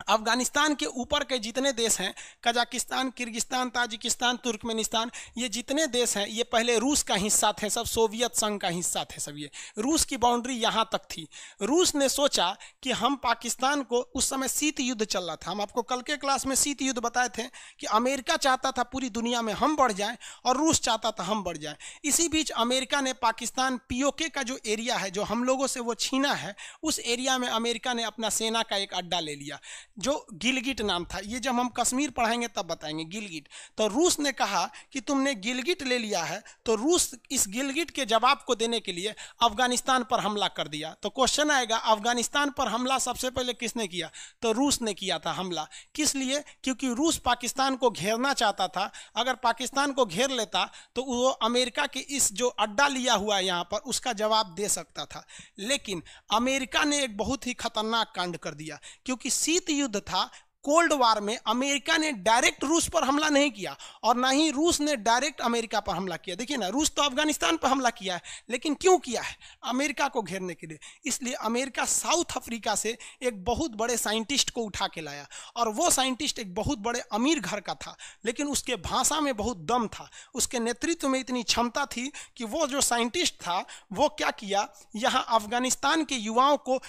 अफगानिस्तान के ऊपर के जितने देश हैं कजाकिस्तान किर्गिस्तान ताजिकिस्तान तुर्कमेनिस्तान ये जितने देश हैं ये पहले रूस का हिस्सा थे सब सोवियत संघ का हिस्सा थे सब ये रूस की बाउंड्री यहाँ तक थी रूस ने सोचा कि हम पाकिस्तान को उस समय शीत युद्ध चल रहा था हम आपको कल के क्लास में शीत युद्ध बताए थे कि अमेरिका चाहता था पूरी दुनिया में हम बढ़ जाएं और रूस चाहता था हम बढ़ जाएं इसी बीच अमेरिका ने पाकिस्तान पीओके का जो एरिया है जो हम लोगों से वो छीना है उस एरिया में अमेरिका ने अपना सेना का एक अड्डा ले लिया जो गिलगिट नाम था ये जब हम कश्मीर पढ़ाएंगे तब बताएंगे गिलगिट तो रूस ने कहा कि तुमने गिलगिट ले लिया है तो रूस इस गिलगिट के जवाब को देने के लिए अफगानिस्तान पर हमला कर दिया तो क्वेश्चन आएगा अफगानिस्तान पर हमला सबसे पहले किसने किया तो रूस ने किया था हमला किस लिए क्योंकि रूस पाकिस्तान को घेरना चाहता था अगर पाकिस्तान को घेर लेता तो वो अमेरिका के इस जो अड्डा लिया हुआ है यहाँ पर उसका जवाब दे सकता था लेकिन अमेरिका ने एक बहुत ही खतरनाक कांड कर दिया क्योंकि शीत युद्ध था कोल्ड वार में अमेरिका ने डायरेक्ट रूस पर हमला नहीं किया और ना ही रूस ने डायरेक्ट अमेरिका पर हमला किया देखिए ना रूस तो अफगानिस्तान पर हमला किया है लेकिन क्यों किया है अमेरिका को घेरने के लिए इसलिए अमेरिका साउथ अफ्रीका से एक बहुत बड़े साइंटिस्ट को उठा के लाया और वो साइंटिस्ट एक बहुत बड़े अमीर घर का था लेकिन उसके भाषा में बहुत दम था उसके नेतृत्व में इतनी क्षमता थी कि वो जो साइंटिस्ट था वो क्या किया यहाँ अफगानिस्तान के युवाओं को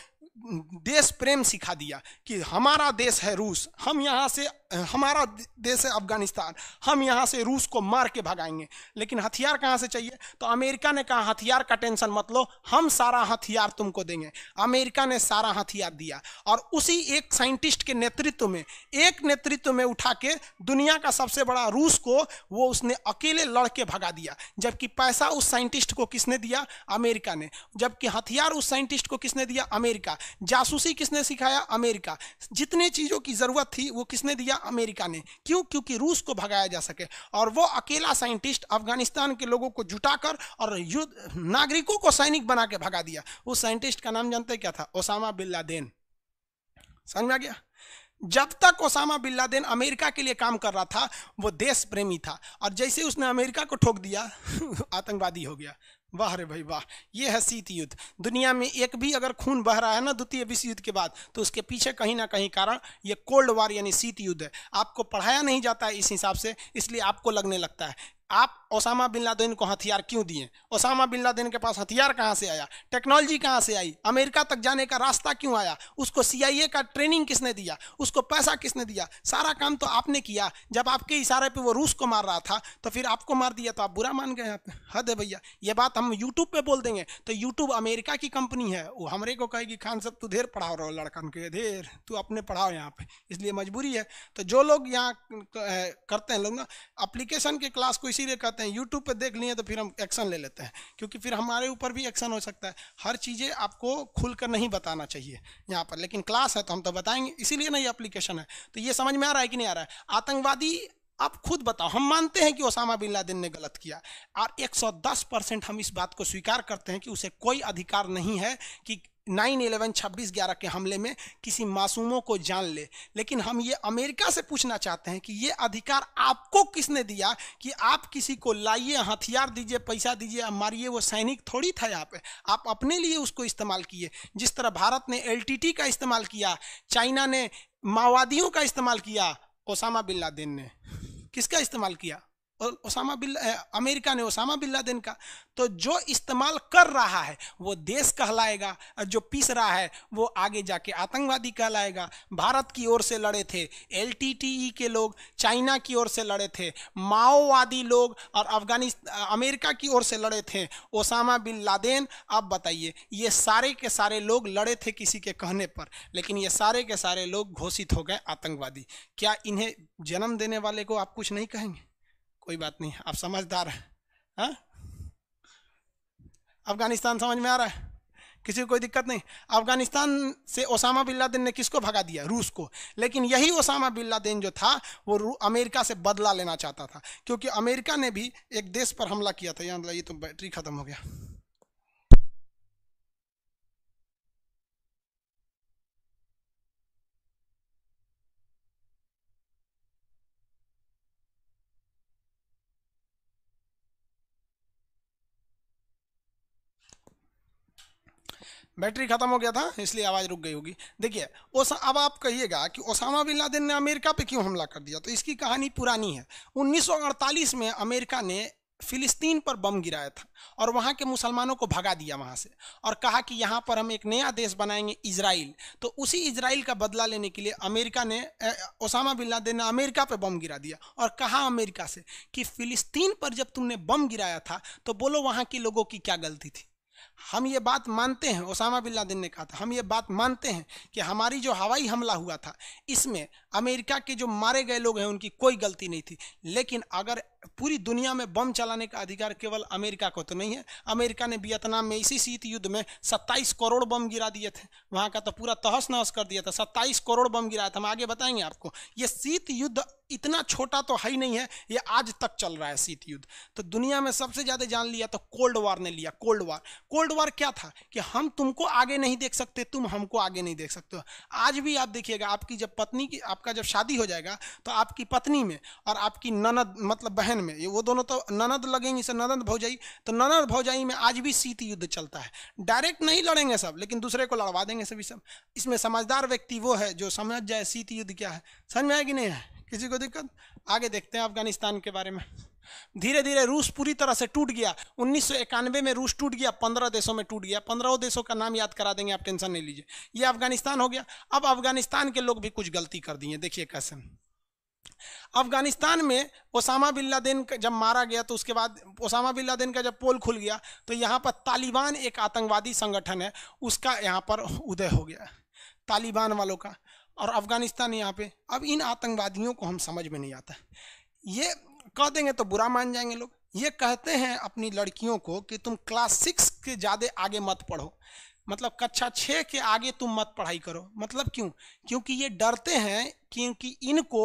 देश प्रेम सिखा दिया कि हमारा देश है रूस हम यहाँ से हमारा देश है अफगानिस्तान हम यहाँ से रूस को मार के भगाएंगे लेकिन हथियार कहाँ से चाहिए तो अमेरिका ने कहा हथियार का टेंशन मत लो हम सारा हथियार तुमको देंगे अमेरिका ने सारा हथियार दिया और उसी एक साइंटिस्ट के नेतृत्व में एक नेतृत्व में उठा के दुनिया का सबसे बड़ा रूस को वो उसने अकेले लड़ के भगा दिया जबकि पैसा उस साइंटिस्ट को किसने दिया अमेरिका ने जबकि हथियार उस साइंटिस्ट को किसने दिया अमेरिका जासूसी किसने सिखाया अमेरिका जितने चीज़ों की ज़रूरत थी वो किसने दिया किया अमेरिका ने क्यों क्योंकि रूस को भगाया जा सके और वो अकेला साइंटिस्ट अफगानिस्तान के लोगों को जुटाकर और युद्ध नागरिकों को सैनिक बना के भगा दिया उस साइंटिस्ट का नाम जानते क्या था ओसामा बिल्ला देन समझ में आ गया जब तक ओसामा बिल्ला देन अमेरिका के लिए काम कर रहा था वो देश प्रेमी था और जैसे उसने अमेरिका को ठोक दिया *laughs* आतंकवादी हो गया वाह रे भाई वाह ये है शीत युद्ध दुनिया में एक भी अगर खून बह रहा है ना द्वितीय विश्व युद्ध के बाद तो उसके पीछे कहीं ना कहीं कारण ये कोल्ड वार यानी शीत युद्ध है आपको पढ़ाया नहीं जाता है इस हिसाब से इसलिए आपको लगने लगता है आप ओसामा बिन लादेन को हथियार क्यों दिए ओसामा बिन लादेन के पास हथियार कहाँ से आया टेक्नोलॉजी कहाँ से आई अमेरिका तक जाने का रास्ता क्यों आया उसको सीआईए का ट्रेनिंग किसने दिया उसको पैसा किसने दिया सारा काम तो आपने किया जब आपके इशारे पे वो रूस को मार रहा था तो फिर आपको मार दिया तो आप बुरा मान गए आप हद है भैया ये बात हम यूट्यूब पर बोल देंगे तो यूट्यूब अमेरिका की कंपनी है वो हमरे को कहेगी खान साहब तू ढेर पढ़ाओ रहो लड़कन के देर तू अपने पढ़ाओ यहाँ पर इसलिए मजबूरी है तो जो लोग यहाँ करते हैं लोग ना अप्लीकेशन के क्लास को इसीलिए कहते हैं यूट्यूब पर देख लिए तो फिर हम एक्शन ले लेते हैं क्योंकि फिर हमारे ऊपर भी एक्शन हो सकता है हर चीज़ें आपको खुल कर नहीं बताना चाहिए यहाँ पर लेकिन क्लास है तो हम तो बताएंगे इसीलिए नहीं एप्लीकेशन है तो ये समझ में आ रहा है कि नहीं आ रहा है आतंकवादी आप खुद बताओ हम मानते हैं कि ओसामा बिन लादेन ने गलत किया और 110 परसेंट हम इस बात को स्वीकार करते हैं कि उसे कोई अधिकार नहीं है कि नाइन एलेवन छब्बीस ग्यारह के हमले में किसी मासूमों को जान ले लेकिन हम ये अमेरिका से पूछना चाहते हैं कि ये अधिकार आपको किसने दिया कि आप किसी को लाइए हथियार दीजिए पैसा दीजिए मारिए वो सैनिक थोड़ी था यहाँ पे आप अपने लिए उसको इस्तेमाल किए जिस तरह भारत ने एल का इस्तेमाल किया चाइना ने माओवादियों का इस्तेमाल किया ओसामा बिन ने किसका इस्तेमाल किया ओसामा बिल अमेरिका ने ओसामा बिल्ला दिन का तो जो इस्तेमाल कर रहा है वो देश कहलाएगा जो पीस रहा है वो आगे जाके आतंकवादी कहलाएगा भारत की ओर से लड़े थे एल के लोग चाइना की ओर से लड़े थे माओवादी लोग और अफगानिस्तान अमेरिका की ओर से लड़े थे ओसामा बिन लादेन आप बताइए ये सारे के सारे लोग लड़े थे किसी के कहने पर लेकिन ये सारे के सारे लोग घोषित हो गए आतंकवादी क्या इन्हें जन्म देने वाले को आप कुछ नहीं कहेंगे कोई बात नहीं आप समझदार हैं हाँ? अफगानिस्तान समझ में आ रहा है किसी को कोई दिक्कत नहीं अफगानिस्तान से ओसामा बिन लादेन ने किसको भगा दिया रूस को लेकिन यही ओसामा बिन लादेन जो था वो अमेरिका से बदला लेना चाहता था क्योंकि अमेरिका ने भी एक देश पर हमला किया था यहाँ मतलब ये तो बैटरी ख़त्म हो गया बैटरी खत्म हो गया था इसलिए आवाज़ रुक गई होगी देखिए ओसा अब आप कहिएगा कि ओसामा बिन लादेन ने अमेरिका पे क्यों हमला कर दिया तो इसकी कहानी पुरानी है 1948 में अमेरिका ने फिलिस्तीन पर बम गिराया था और वहाँ के मुसलमानों को भगा दिया वहाँ से और कहा कि यहाँ पर हम एक नया देश बनाएंगे इसराइल तो उसी इसराइल का बदला लेने के लिए अमेरिका ने ओसामा बिन लादेन ने अमेरिका पर बम गिरा दिया और कहा अमेरिका से कि फिलिस्तीन पर जब तुमने बम गिराया था तो बोलो वहाँ के लोगों की क्या गलती थी हम ये बात मानते हैं ओसामा बिल्लादिन ने कहा था हम ये बात मानते हैं कि हमारी जो हवाई हमला हुआ था इसमें अमेरिका के जो मारे गए लोग हैं उनकी कोई गलती नहीं थी लेकिन अगर पूरी दुनिया में बम चलाने का अधिकार केवल अमेरिका को तो नहीं है अमेरिका ने वियतनाम में इसी शीत युद्ध में 27 करोड़ बम गिरा दिए थे वहाँ का तो पूरा तहस नहस कर दिया था 27 करोड़ बम गिराया था हम आगे बताएंगे आपको ये शीत युद्ध इतना छोटा तो है ही नहीं है ये आज तक चल रहा है शीत युद्ध तो दुनिया में सबसे ज़्यादा जान लिया तो कोल्ड वार ने लिया कोल्ड वार कोल्ड वार क्या था कि हम तुमको आगे नहीं देख सकते तुम हमको आगे नहीं देख सकते आज भी आप देखिएगा आपकी जब पत्नी की आपका जब शादी हो जाएगा तो आपकी पत्नी में और आपकी ननद मतलब बहन में ये वो दोनों तो ननद लगेंगी से ननद भौजाई तो ननद भौजाई में आज भी शीत युद्ध चलता है डायरेक्ट नहीं लड़ेंगे सब लेकिन दूसरे को लड़वा देंगे सभी सब इसमें समझदार व्यक्ति वो है जो समझ जाए शीत युद्ध क्या है समझ में आएगी नहीं है किसी को दिक्कत आगे देखते हैं अफगानिस्तान के बारे में धीरे धीरे रूस पूरी तरह से टूट गया उन्नीस में रूस टूट गया पंद्रह देशों में टूट गया पंद्रहों देशों का नाम याद करा देंगे आप टेंशन नहीं लीजिए ये अफगानिस्तान हो गया अब अफगानिस्तान के लोग भी कुछ गलती कर दिए देखिए कैसे अफगानिस्तान में ओसामा बिन लादेन जब मारा गया तो उसके बाद ओसामा बिन लादेन का जब पोल खुल गया तो यहाँ पर तालिबान एक आतंकवादी संगठन है उसका यहाँ पर उदय हो गया तालिबान वालों का और अफगानिस्तान यहाँ पे अब इन आतंकवादियों को हम समझ में नहीं आता ये कह देंगे तो बुरा मान जाएंगे लोग ये कहते हैं अपनी लड़कियों को कि तुम क्लास सिक्स के ज़्यादा आगे मत पढ़ो मतलब कक्षा छः के आगे तुम मत पढ़ाई करो मतलब क्यों क्योंकि ये डरते हैं क्योंकि इनको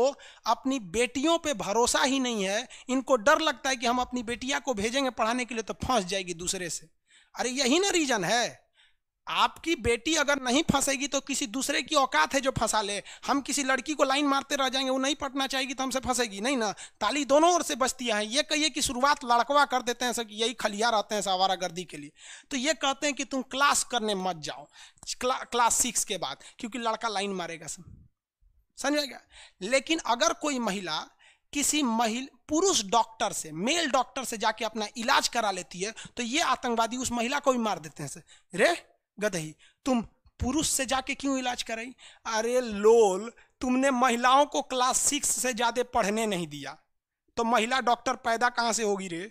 अपनी बेटियों पे भरोसा ही नहीं है इनको डर लगता है कि हम अपनी बेटिया को भेजेंगे पढ़ाने के लिए तो फंस जाएगी दूसरे से अरे यही ना रीज़न है आपकी बेटी अगर नहीं फंसेगी तो किसी दूसरे की औकात है जो फंसा ले हम किसी लड़की को लाइन मारते रह जाएंगे वो नहीं पटना चाहेगी तो हमसे फंसेगी नहीं ना ताली दोनों ओर से बचती है ये कहिए कि शुरुआत लड़कवा कर देते हैं सब यही खलिया रहते हैं सवारा गर्दी के लिए तो ये कहते हैं कि तुम क्लास करने मत जाओ क्ला, क्लास सिक्स के बाद क्योंकि लड़का लाइन मारेगा सब समझेगा लेकिन अगर कोई महिला किसी महिल पुरुष डॉक्टर से मेल डॉक्टर से जाके अपना इलाज करा लेती है तो ये आतंकवादी उस महिला को भी मार देते हैं रे गदही तुम पुरुष से जाके क्यों इलाज कराई अरे लोल तुमने महिलाओं को क्लास सिक्स से ज्यादा पढ़ने नहीं दिया तो महिला डॉक्टर पैदा कहाँ से होगी रे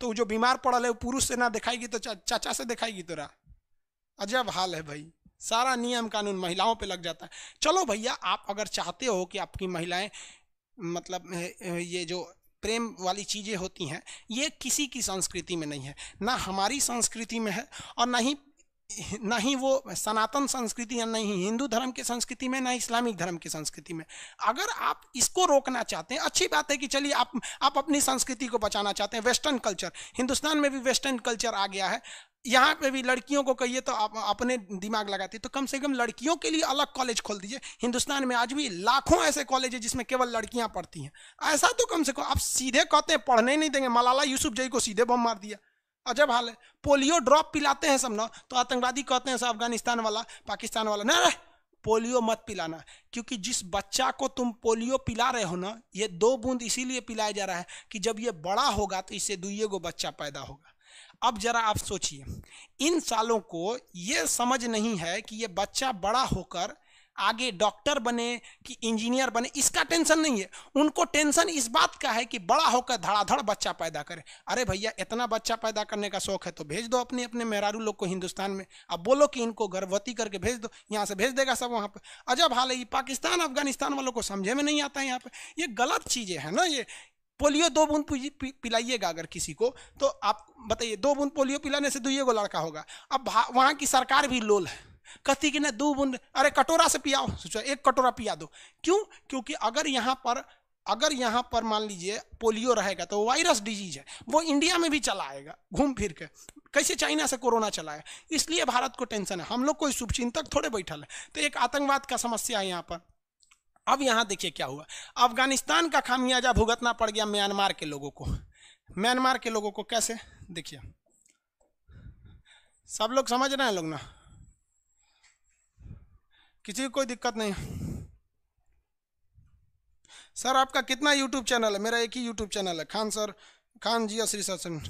तो जो बीमार पड़ल है वो पुरुष से ना दिखाएगी तो चा, चाचा से दिखाएगी तोरा अजब हाल है भाई सारा नियम कानून महिलाओं पे लग जाता है चलो भैया आप अगर चाहते हो कि आपकी महिलाएं मतलब ये जो प्रेम वाली चीज़ें होती हैं ये किसी की संस्कृति में नहीं है ना हमारी संस्कृति में है और ना ही ना ही वो सनातन संस्कृति या नहीं हिंदू धर्म की संस्कृति में ना इस्लामिक धर्म की संस्कृति में अगर आप इसको रोकना चाहते हैं अच्छी बात है कि चलिए आप आप अपनी संस्कृति को बचाना चाहते हैं वेस्टर्न कल्चर हिंदुस्तान में भी वेस्टर्न कल्चर आ गया है यहाँ पे भी लड़कियों को कहिए तो आप अपने दिमाग लगाते तो कम से कम लड़कियों के लिए अलग कॉलेज खोल दीजिए हिंदुस्तान में आज भी लाखों ऐसे कॉलेज है जिसमें केवल लड़कियाँ पढ़ती हैं ऐसा तो कम से कम आप सीधे कहते हैं पढ़ने नहीं देंगे मलाला यूसुफ जई को सीधे बम मार दिया अजब हाल है पोलियो ड्रॉप पिलाते हैं सब ना तो आतंकवादी कहते हैं सब अफगानिस्तान वाला पाकिस्तान वाला ना पोलियो मत पिलाना क्योंकि जिस बच्चा को तुम पोलियो पिला रहे हो ना ये दो बूंद इसीलिए पिलाया जा रहा है कि जब ये बड़ा होगा तो इससे दुइये गो बच्चा पैदा होगा अब जरा आप सोचिए इन सालों को ये समझ नहीं है कि ये बच्चा बड़ा होकर आगे डॉक्टर बने कि इंजीनियर बने इसका टेंशन नहीं है उनको टेंशन इस बात का है कि बड़ा होकर धड़ाधड़ बच्चा पैदा करें अरे भैया इतना बच्चा पैदा करने का शौक है तो भेज दो अपने अपने मेहरारू लोग को हिंदुस्तान में अब बोलो कि इनको गर्भवती करके भेज दो यहाँ से भेज देगा सब वहाँ पर अजब हाल है पाकिस्तान अफगानिस्तान वालों को समझे में नहीं आता है यहाँ पर ये गलत चीज़ें हैं ना ये पोलियो दो बूंद पिलाइएगा अगर किसी को तो आप बताइए दो बूंद पोलियो पिलाने से दुइये तो गो लड़का होगा अब वहाँ की सरकार भी लोल है कति कि ना दो बूंद अरे कटोरा से पियाओ सोचो एक कटोरा पिया दो क्यों क्योंकि अगर यहाँ पर अगर यहाँ पर मान लीजिए पोलियो रहेगा तो वायरस डिजीज है वो इंडिया में भी चला आएगा घूम फिर के कैसे चाइना से कोरोना चला है इसलिए भारत को टेंशन है हम लोग कोई शुभचिंतक थोड़े बैठल है तो एक आतंकवाद का समस्या है यहाँ पर अब यहाँ देखिए क्या हुआ अफगानिस्तान का खामियाजा भुगतना पड़ गया म्यांमार के लोगों को म्यांमार के लोगों को कैसे देखिए सब लोग समझ रहे हैं लोग ना किसी कोई दिक्कत नहीं सर आपका कितना यूट्यूब चैनल है मेरा एक ही यूट्यूब चैनल है खान सर खान जी श्री सर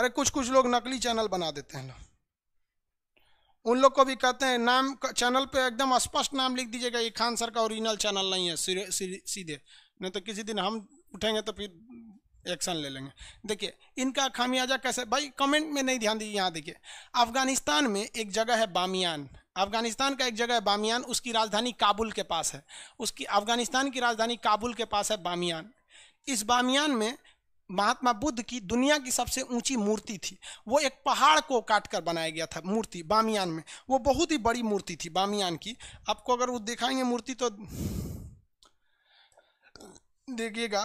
अरे कुछ कुछ लोग नकली चैनल बना देते हैं लोग उन लोग को भी कहते हैं नाम चैनल पे एकदम स्पष्ट नाम लिख दीजिएगा ये खान सर का ओरिजिनल चैनल नहीं है सीधे नहीं तो किसी दिन हम उठेंगे तो फिर एक्शन ले लेंगे देखिए इनका खामियाजा कैसे भाई कमेंट में नहीं ध्यान दीजिए यहाँ देखिए अफगानिस्तान में एक जगह है बामियान अफगानिस्तान का एक जगह है बामियान उसकी राजधानी काबुल के पास है उसकी अफगानिस्तान की राजधानी काबुल के पास है बामियान इस बामियान में महात्मा बुद्ध की दुनिया की सबसे ऊंची मूर्ति थी वो एक पहाड़ को काट कर बनाया गया था मूर्ति बामियान में वो बहुत ही बड़ी मूर्ति थी बामियान की आपको अगर वो दिखाएंगे मूर्ति तो देखिएगा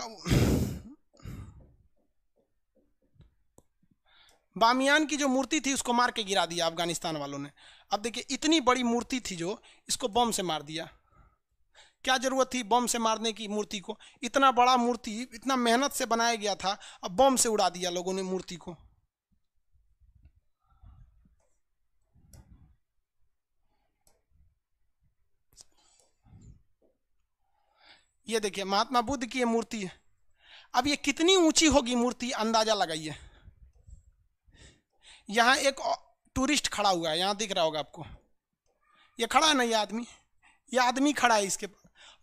बामियान की जो मूर्ति थी उसको मार के गिरा दिया अफगानिस्तान वालों ने अब देखिए इतनी बड़ी मूर्ति थी जो इसको बम से मार दिया क्या जरूरत थी बम से मारने की मूर्ति को इतना बड़ा मूर्ति इतना मेहनत से बनाया गया था अब बम से उड़ा दिया लोगों ने मूर्ति को ये देखिए महात्मा बुद्ध की ये मूर्ति है अब ये कितनी ऊंची होगी मूर्ति अंदाजा लगाइए यहाँ एक टूरिस्ट खड़ा हुआ है यहाँ दिख रहा होगा आपको ये खड़ा है ना ये आदमी ये आदमी खड़ा है इसके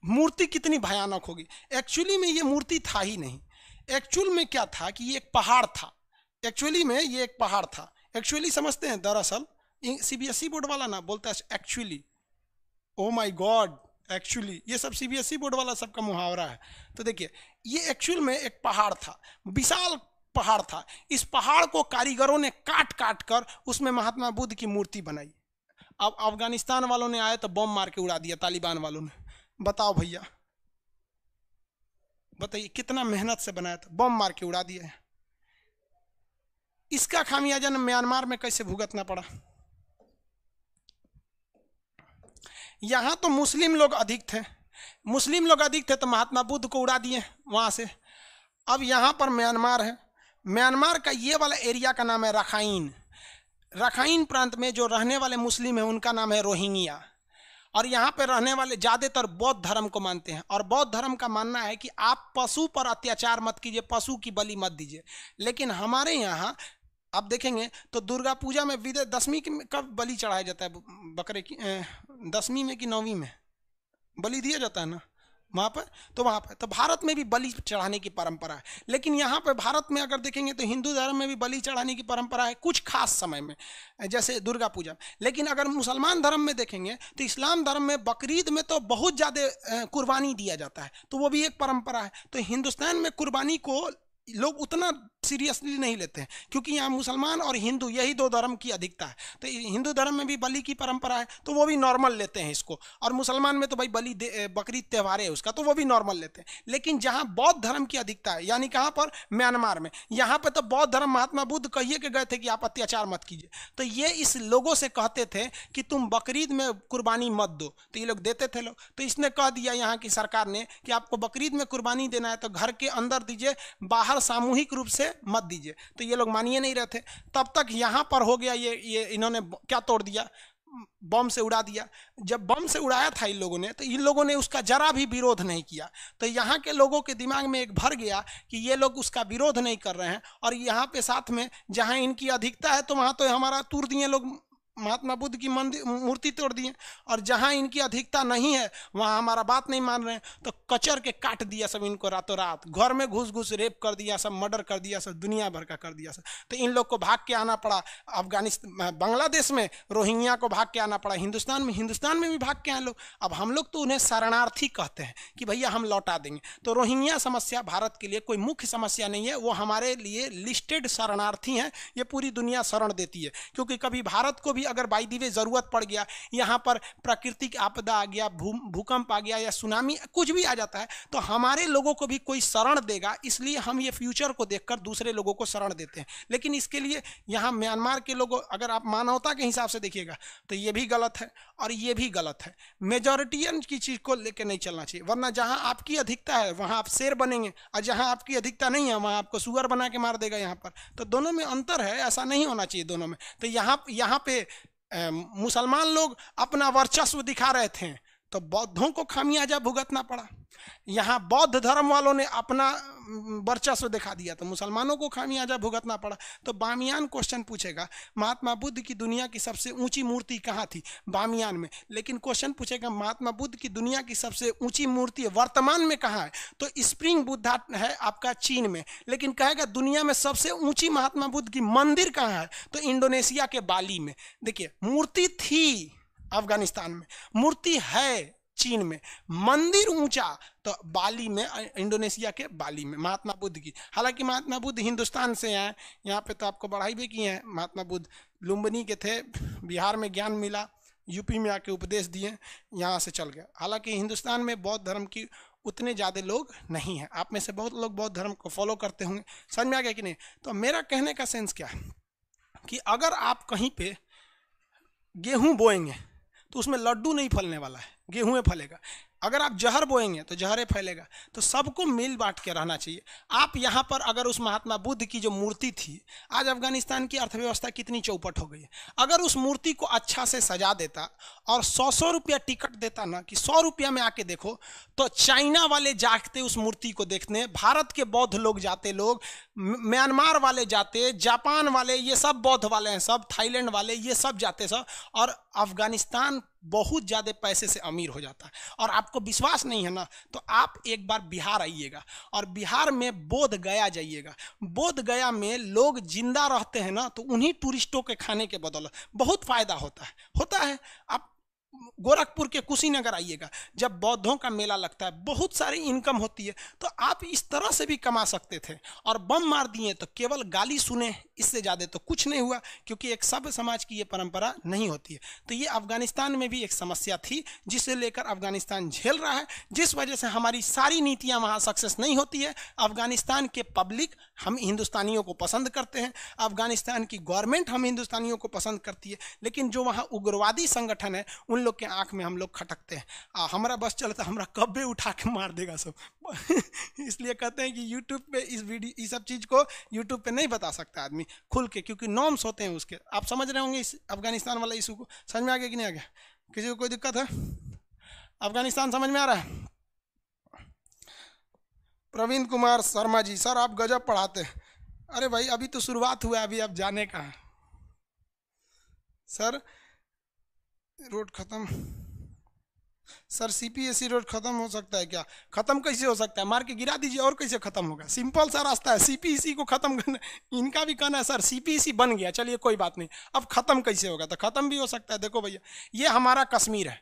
मूर्ति कितनी भयानक होगी एक्चुअली में ये मूर्ति था ही नहीं एक्चुअल में क्या था कि ये एक पहाड़ था एक्चुअली में ये एक पहाड़ था एक्चुअली समझते हैं दरअसल सीबीएसई e बोर्ड वाला ना बोलता है actually oh my God actually ये सब सीबीएसई e बोर्ड वाला सबका मुहावरा है तो देखिए ये एक्चुअल में एक पहाड़ था विशाल पहाड़ था इस पहाड़ को कारीगरों ने काट काट कर उसमें महात्मा बुद्ध की मूर्ति बनाई अब अफगानिस्तान वालों ने आए तो बम मार के उड़ा दिया तालिबान वालों ने बताओ भैया बताइए कितना मेहनत से बनाया था बम मार के उड़ा दिया इसका खामियाजा म्यांमार में कैसे भुगतना पड़ा यहां तो मुस्लिम लोग अधिक थे मुस्लिम लोग अधिक थे तो महात्मा बुद्ध को उड़ा दिए वहां से अब यहां पर म्यांमार है म्यांमार का ये वाला एरिया का नाम है रखाइन रखाइन प्रांत में जो रहने वाले मुस्लिम हैं उनका नाम है रोहिंग्या और यहाँ पर रहने वाले ज़्यादातर बौद्ध धर्म को मानते हैं और बौद्ध धर्म का मानना है कि आप पशु पर अत्याचार मत कीजिए पशु की बलि मत दीजिए लेकिन हमारे यहाँ आप देखेंगे तो दुर्गा पूजा में विदय दसवीं की कब बलि चढ़ाया जाता है बकरे की दसवीं में कि नौवीं में बलि दिया जाता है ना वहाँ पर तो वहाँ पर तो भारत में भी बलि चढ़ाने की परंपरा है लेकिन यहाँ पर भारत में अगर देखेंगे तो हिंदू धर्म में भी बलि चढ़ाने की परंपरा है कुछ खास समय में जैसे दुर्गा पूजा लेकिन अगर मुसलमान धर्म में देखेंगे तो इस्लाम धर्म में बकरीद में तो बहुत ज़्यादा कुर्बानी दिया जाता है तो वो भी एक परंपरा है तो हिंदुस्तान में कुर्बानी को लोग उतना सीरियसली नहीं लेते हैं क्योंकि यहाँ मुसलमान और हिंदू यही दो धर्म की अधिकता है तो हिंदू धर्म में भी बलि की परंपरा है तो वो भी नॉर्मल लेते हैं इसको और मुसलमान में तो भाई बलि बकरी त्यौहार है उसका तो वो भी नॉर्मल लेते हैं लेकिन जहाँ बौद्ध धर्म की अधिकता है यानी कहाँ पर म्यांमार में यहाँ पर तो बौद्ध धर्म महात्मा बुद्ध कहिए कि गए थे कि आप अत्याचार मत कीजिए तो ये इस लोगों से कहते थे कि तुम बकरीद में कुर्बानी मत दो तो ये लोग देते थे लोग तो इसने कह दिया यहाँ की सरकार ने कि आपको बकरीद में कुर्बानी देना है तो घर के अंदर दीजिए बाहर सामूहिक रूप से मत दीजिए तो ये लोग मानिए नहीं रहे थे तब तक यहाँ पर हो गया ये ये इन्होंने क्या तोड़ दिया बम से उड़ा दिया जब बम से उड़ाया था इन लोगों ने तो इन लोगों ने उसका जरा भी विरोध नहीं किया तो यहाँ के लोगों के दिमाग में एक भर गया कि ये लोग उसका विरोध नहीं कर रहे हैं और यहाँ पे साथ में जहाँ इनकी अधिकता है तो वहाँ तो हमारा दिए लोग महात्मा बुद्ध की मंदिर मूर्ति तोड़ दिए और जहाँ इनकी अधिकता नहीं है वहाँ हमारा बात नहीं मान रहे तो कचर के काट दिया सब इनको रातों रात घर में घुस घुस रेप कर दिया सब मर्डर कर दिया सब दुनिया भर का कर दिया सब तो इन लोग को भाग के आना पड़ा अफगानिस्तान बांग्लादेश में रोहिंग्या को भाग के आना पड़ा हिंदुस्तान में हिंदुस्तान में भी भाग के आए लोग अब हम लोग तो उन्हें शरणार्थी कहते हैं कि भैया हम लौटा देंगे तो रोहिंग्या समस्या भारत के लिए कोई मुख्य समस्या नहीं है वो हमारे लिए लिस्टेड शरणार्थी हैं ये पूरी दुनिया शरण देती है क्योंकि कभी भारत को भी अगर बाई दिवे ज़रूरत पड़ गया यहाँ पर प्राकृतिक आपदा आ गया भू भूकंप आ गया या सुनामी कुछ भी आ जाता है तो हमारे लोगों को भी कोई शरण देगा इसलिए हम ये फ्यूचर को देखकर दूसरे लोगों को शरण देते हैं लेकिन इसके लिए यहाँ म्यांमार के लोगों अगर आप मानवता के हिसाब से देखिएगा तो ये भी गलत है और ये भी गलत है मेजोरिटियन की चीज़ को लेकर नहीं चलना चाहिए वरना जहाँ आपकी अधिकता है वहाँ आप शेर बनेंगे और जहाँ आपकी अधिकता नहीं है वहाँ आपको सुअर बना के मार देगा यहाँ पर तो दोनों में अंतर है ऐसा नहीं होना चाहिए दोनों में तो यहाँ यहाँ पे मुसलमान लोग अपना वर्चस्व दिखा रहे थे तो बौद्धों को खामियाजा भुगतना पड़ा यहाँ बौद्ध धर्म वालों ने अपना वर्चस्व दिखा दिया तो मुसलमानों को खामियाजा भुगतना पड़ा तो बामियान क्वेश्चन पूछेगा महात्मा बुद्ध की दुनिया की सबसे ऊंची मूर्ति कहाँ थी बामियान में लेकिन क्वेश्चन पूछेगा महात्मा बुद्ध की दुनिया की सबसे ऊंची मूर्ति वर्तमान में कहाँ है तो स्प्रिंग बुद्धा है आपका चीन में लेकिन कहेगा दुनिया में सबसे ऊंची महात्मा बुद्ध की मंदिर कहाँ है तो इंडोनेशिया के बाली में देखिए मूर्ति थी अफगानिस्तान में मूर्ति है चीन में मंदिर ऊंचा तो बाली में इंडोनेशिया के बाली में महात्मा बुद्ध की हालांकि महात्मा बुद्ध हिंदुस्तान से हैं यहाँ पे तो आपको बढ़ाई भी की है महात्मा बुद्ध लुम्बनी के थे बिहार में ज्ञान मिला यूपी में आके उपदेश दिए यहाँ से चल गए हालांकि हिंदुस्तान में बौद्ध धर्म की उतने ज़्यादा लोग नहीं हैं आप में से बहुत लोग बौद्ध धर्म को फॉलो करते होंगे समझ में आ गया कि नहीं तो मेरा कहने का सेंस क्या है कि अगर आप कहीं पर गेहूँ बोएंगे तो उसमें लड्डू नहीं फलने वाला है गेहूं फलेगा अगर आप जहर बोएंगे तो जहरे फैलेगा तो सबको मिल बांट के रहना चाहिए आप यहाँ पर अगर उस महात्मा बुद्ध की जो मूर्ति थी आज अफगानिस्तान की अर्थव्यवस्था कितनी चौपट हो गई है अगर उस मूर्ति को अच्छा से सजा देता और सौ सौ रुपया टिकट देता ना कि सौ रुपया में आके देखो तो चाइना वाले जागते उस मूर्ति को देखने भारत के बौद्ध लोग जाते लोग म्यांमार वाले जाते जापान वाले ये सब बौद्ध वाले हैं सब थाईलैंड वाले ये सब जाते सब और अफगानिस्तान बहुत ज़्यादा पैसे से अमीर हो जाता है और आपको विश्वास नहीं है ना तो आप एक बार बिहार आइएगा और बिहार में बोध गया जाइएगा बोध गया में लोग जिंदा रहते हैं ना तो उन्हीं टूरिस्टों के खाने के बदौलत बहुत फ़ायदा होता है होता है आप गोरखपुर के कुशीनगर आइएगा जब बौद्धों का मेला लगता है बहुत सारी इनकम होती है तो आप इस तरह से भी कमा सकते थे और बम मार दिए तो केवल गाली सुने इससे ज़्यादा तो कुछ नहीं हुआ क्योंकि एक सभ्य समाज की ये परंपरा नहीं होती है तो ये अफगानिस्तान में भी एक समस्या थी जिसे लेकर अफगानिस्तान झेल रहा है जिस वजह से हमारी सारी नीतियाँ वहाँ सक्सेस नहीं होती है अफगानिस्तान के पब्लिक हम हिंदुस्तानियों को पसंद करते हैं अफगानिस्तान की गवर्नमेंट हम हिंदुस्तानियों को पसंद करती है लेकिन जो वहाँ उग्रवादी संगठन है उन लोग के आंख में हम लोग खटकते हैं आ, हमारा बस चलता तो हमारा कब भी उठा के मार देगा सब *laughs* इसलिए कहते हैं कि यूट्यूब पे इस वीडियो इस सब चीज़ को यूट्यूब पे नहीं बता सकता आदमी खुल के क्योंकि नॉम्स होते हैं उसके आप समझ रहे होंगे इस अफगानिस्तान वाला इशू को समझ में आ गया कि नहीं आ गया किसी को कोई दिक्कत है अफगानिस्तान समझ में आ रहा है प्रवीण कुमार शर्मा जी सर आप गजब पढ़ाते हैं अरे भाई अभी तो शुरुआत हुआ है अभी आप जाने का सर रोड ख़त्म सर सीपीएससी रोड खत्म हो सकता है क्या खत्म कैसे हो सकता है मार के गिरा दीजिए और कैसे खत्म होगा सिंपल सा रास्ता है सीपीसी को खत्म करना इनका भी कहना है सर सीपीसी बन गया चलिए कोई बात नहीं अब खत्म कैसे होगा तो खत्म भी हो सकता है देखो भैया ये हमारा कश्मीर है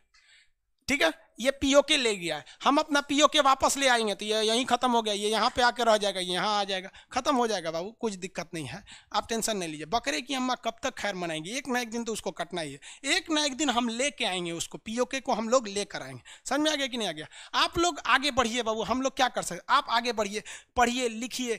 ठीक है ये पीओके ले गया है हम अपना पीओके वापस ले आएंगे तो ये यहीं ख़त्म हो गया ये यहाँ पे आके रह जाएगा यहाँ आ जाएगा ख़त्म हो जाएगा बाबू कुछ दिक्कत नहीं है आप टेंशन नहीं लीजिए बकरे की अम्मा कब तक खैर मनाएंगी एक ना एक दिन तो उसको कटना ही है एक ना एक दिन हम लेके आएंगे उसको पीओके को हम लोग लेकर आएंगे समझ में आ गया कि नहीं आ गया आप लोग आगे बढ़िए बाबू हम लोग क्या कर सकते आप आगे बढ़िए पढ़िए लिखिए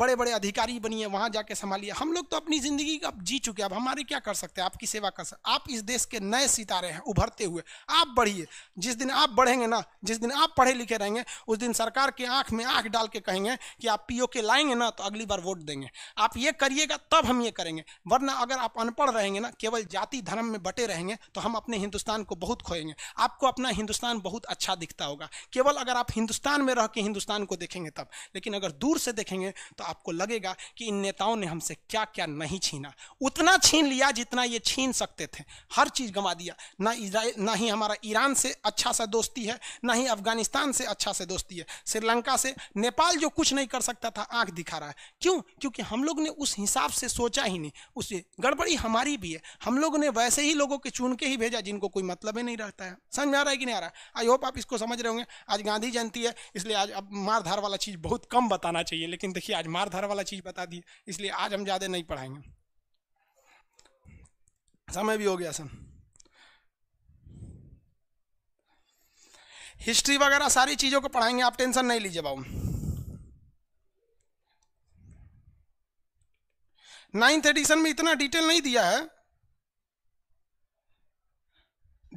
बड़े बड़े अधिकारी बनिए वहाँ जाके संभालिए हम लोग तो अपनी ज़िंदगी अब जी चुके हैं अब हमारे क्या कर सकते हैं आपकी सेवा कर सकते आप इस देश के नए सितारे हैं उभरते हुए आप बढ़िए जिस जिस दिन आप बढ़ेंगे ना जिस दिन आप पढ़े लिखे रहेंगे उस दिन सरकार की आंख में आंख डाल के कहेंगे कि आप पीओ के लाएंगे ना तो अगली बार वोट देंगे आप ये करिएगा तब हम ये करेंगे वरना अगर आप अनपढ़ रहेंगे ना केवल जाति धर्म में बटे रहेंगे तो हम अपने हिंदुस्तान को बहुत खोएंगे आपको अपना हिंदुस्तान बहुत अच्छा दिखता होगा केवल अगर आप हिंदुस्तान में रह के हिंदुस्तान को देखेंगे तब लेकिन अगर दूर से देखेंगे तो आपको लगेगा कि इन नेताओं ने हमसे क्या क्या नहीं छीना उतना छीन लिया जितना ये छीन सकते थे हर चीज़ गंवा दिया ना ना ही हमारा ईरान से अच्छा अच्छा सा दोस्ती है ना ही अफगानिस्तान से अच्छा से दोस्ती है श्रीलंका से नेपाल जो कुछ नहीं कर सकता था आंख दिखा रहा है क्यों क्योंकि हम लोग ने उस हिसाब से सोचा ही नहीं उससे गड़बड़ी हमारी भी है हम लोग ने वैसे ही लोगों के चुन के ही भेजा जिनको कोई मतलब ही नहीं रहता है समझ में आ रहा है कि नहीं आ रहा है आई होप आप इसको समझ रहे होंगे आज गांधी जयंती है इसलिए आज अब मारधार वाला चीज़ बहुत कम बताना चाहिए लेकिन देखिए आज मारधार वाला चीज़ बता दी इसलिए आज हम ज़्यादा नहीं पढ़ाएंगे समय भी हो गया सर हिस्ट्री वगैरह सारी चीज़ों को पढ़ाएंगे आप टेंशन नहीं लीजिए बाबू नाइन्थ एडिशन में इतना डिटेल नहीं दिया है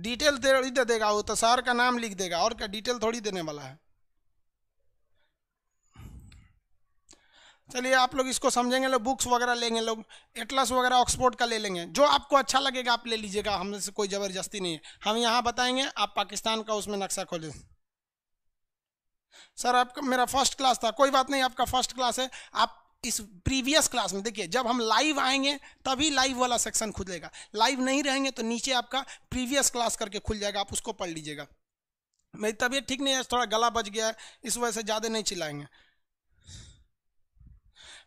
डिटेल दे, देगा वो तो सार का नाम लिख देगा और क्या डिटेल थोड़ी देने वाला है चलिए आप लोग इसको समझेंगे लोग बुक्स वगैरह लेंगे लोग एटलस वगैरह ऑक्सफोर्ड का ले लेंगे जो आपको अच्छा लगेगा आप ले लीजिएगा हमसे कोई ज़बरदस्ती नहीं है हम यहाँ बताएंगे आप पाकिस्तान का उसमें नक्शा खोलें सर आपका मेरा फर्स्ट क्लास था कोई बात नहीं आपका फर्स्ट क्लास है आप इस प्रीवियस क्लास में देखिए जब हम लाइव आएंगे तभी लाइव वाला सेक्शन खुलेगा लाइव नहीं रहेंगे तो नीचे आपका प्रीवियस क्लास करके खुल जाएगा आप उसको पढ़ लीजिएगा मेरी तबीयत ठीक नहीं है थोड़ा गला बच गया है इस वजह से ज़्यादा नहीं चिल्लाएंगे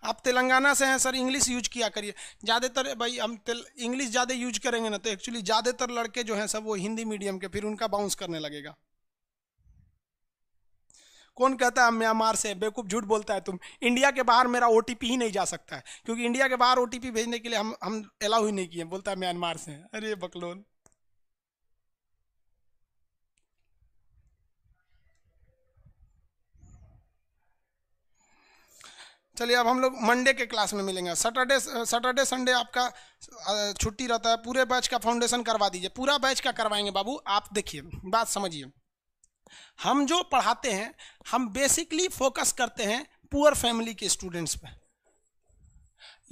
आप तेलंगाना से हैं सर इंग्लिश यूज किया करिए ज़्यादातर भाई हम इंग्लिश ज़्यादा यूज करेंगे ना तो एक्चुअली ज़्यादातर लड़के जो हैं सब वो हिंदी मीडियम के फिर उनका बाउंस करने लगेगा कौन कहता है म्यांमार से बेवकूफ़ झूठ बोलता है तुम इंडिया के बाहर मेरा ओ ही नहीं जा सकता है क्योंकि इंडिया के बाहर ओ भेजने के लिए हम हम अलाउ ही नहीं किए बोलता है म्यांमार से अरे बकलोन चलिए अब हम लोग मंडे के क्लास में मिलेंगे सैटरडे सैटरडे संडे आपका छुट्टी रहता है पूरे बैच का फाउंडेशन करवा दीजिए पूरा बैच का करवाएंगे बाबू आप देखिए बात समझिए हम जो पढ़ाते हैं हम बेसिकली फोकस करते हैं पुअर फैमिली के स्टूडेंट्स पर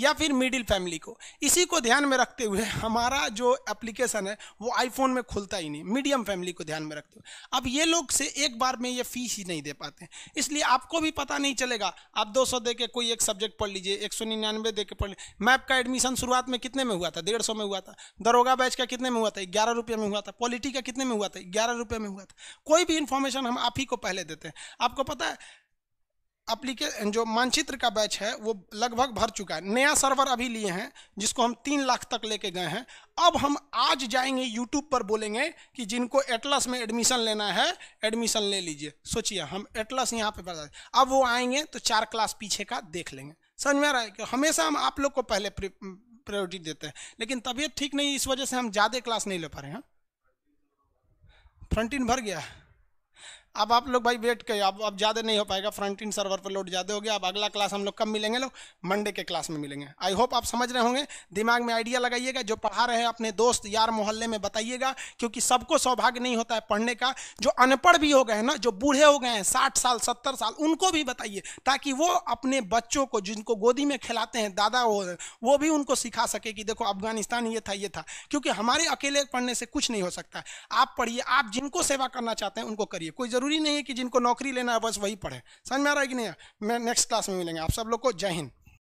या फिर मिडिल फैमिली को इसी को ध्यान में रखते हुए हमारा जो एप्लीकेशन है वो आईफोन में खुलता ही नहीं मीडियम फैमिली को ध्यान में रखते हुए अब ये लोग से एक बार में ये फीस ही नहीं दे पाते इसलिए आपको भी पता नहीं चलेगा आप 200 दे के कोई एक सब्जेक्ट पढ़ लीजिए एक सौ निन्यानवे दे के पढ़ लीजिए मैप का एडमिशन शुरुआत में कितने में हुआ था डेढ़ सौ में हुआ था दरोगा बैच का कितने में हुआ था ग्यारह रुपये में हुआ था पॉलिटी का कितने में हुआ था ग्यारह रुपये में हुआ था कोई भी इन्फॉर्मेशन हम आप ही को पहले देते हैं आपको पता है अप्लीकेशन जो मानचित्र का बैच है वो लगभग भर चुका है नया सर्वर अभी लिए हैं जिसको हम तीन लाख तक लेके गए हैं अब हम आज जाएंगे यूट्यूब पर बोलेंगे कि जिनको एटलस में एडमिशन लेना है एडमिशन ले लीजिए सोचिए हम एटलस यहाँ पे बता अब वो आएंगे तो चार क्लास पीछे का देख लेंगे समझ में आ रहा है कि हमेशा हम आप लोग को पहले प्रायोरिटी देते हैं लेकिन तबीयत ठीक नहीं इस वजह से हम ज़्यादा क्लास नहीं ले पा रहे हैं फ्रंटिन भर गया है अब आप लोग भाई वेट करिए अब अब ज़्यादा नहीं हो पाएगा फ्रंट इन सर्वर पर लोड ज़्यादा हो गया अब अगला क्लास हम लोग कब मिलेंगे लोग मंडे के क्लास में मिलेंगे आई होप आप समझ रहे होंगे दिमाग में आइडिया लगाइएगा जो पढ़ा रहे हैं अपने दोस्त यार मोहल्ले में बताइएगा क्योंकि सबको सौभाग्य नहीं होता है पढ़ने का जो अनपढ़ भी हो गए हैं ना जो बूढ़े हो गए हैं साठ साल सत्तर साल उनको भी बताइए ताकि वो अपने बच्चों को जिनको गोदी में खिलाते हैं दादा वो वो भी उनको सिखा सके कि देखो अफगानिस्तान ये था ये था क्योंकि हमारे अकेले पढ़ने से कुछ नहीं हो सकता आप पढ़िए आप जिनको सेवा करना चाहते हैं उनको करिए कोई जरूर ज़रूरी नहीं है कि जिनको नौकरी लेना है बस वही पढ़े समझ में आ रहा है कि नहीं मैं नेक्स्ट क्लास में मिलेंगे आप सब लोग को जय हिंद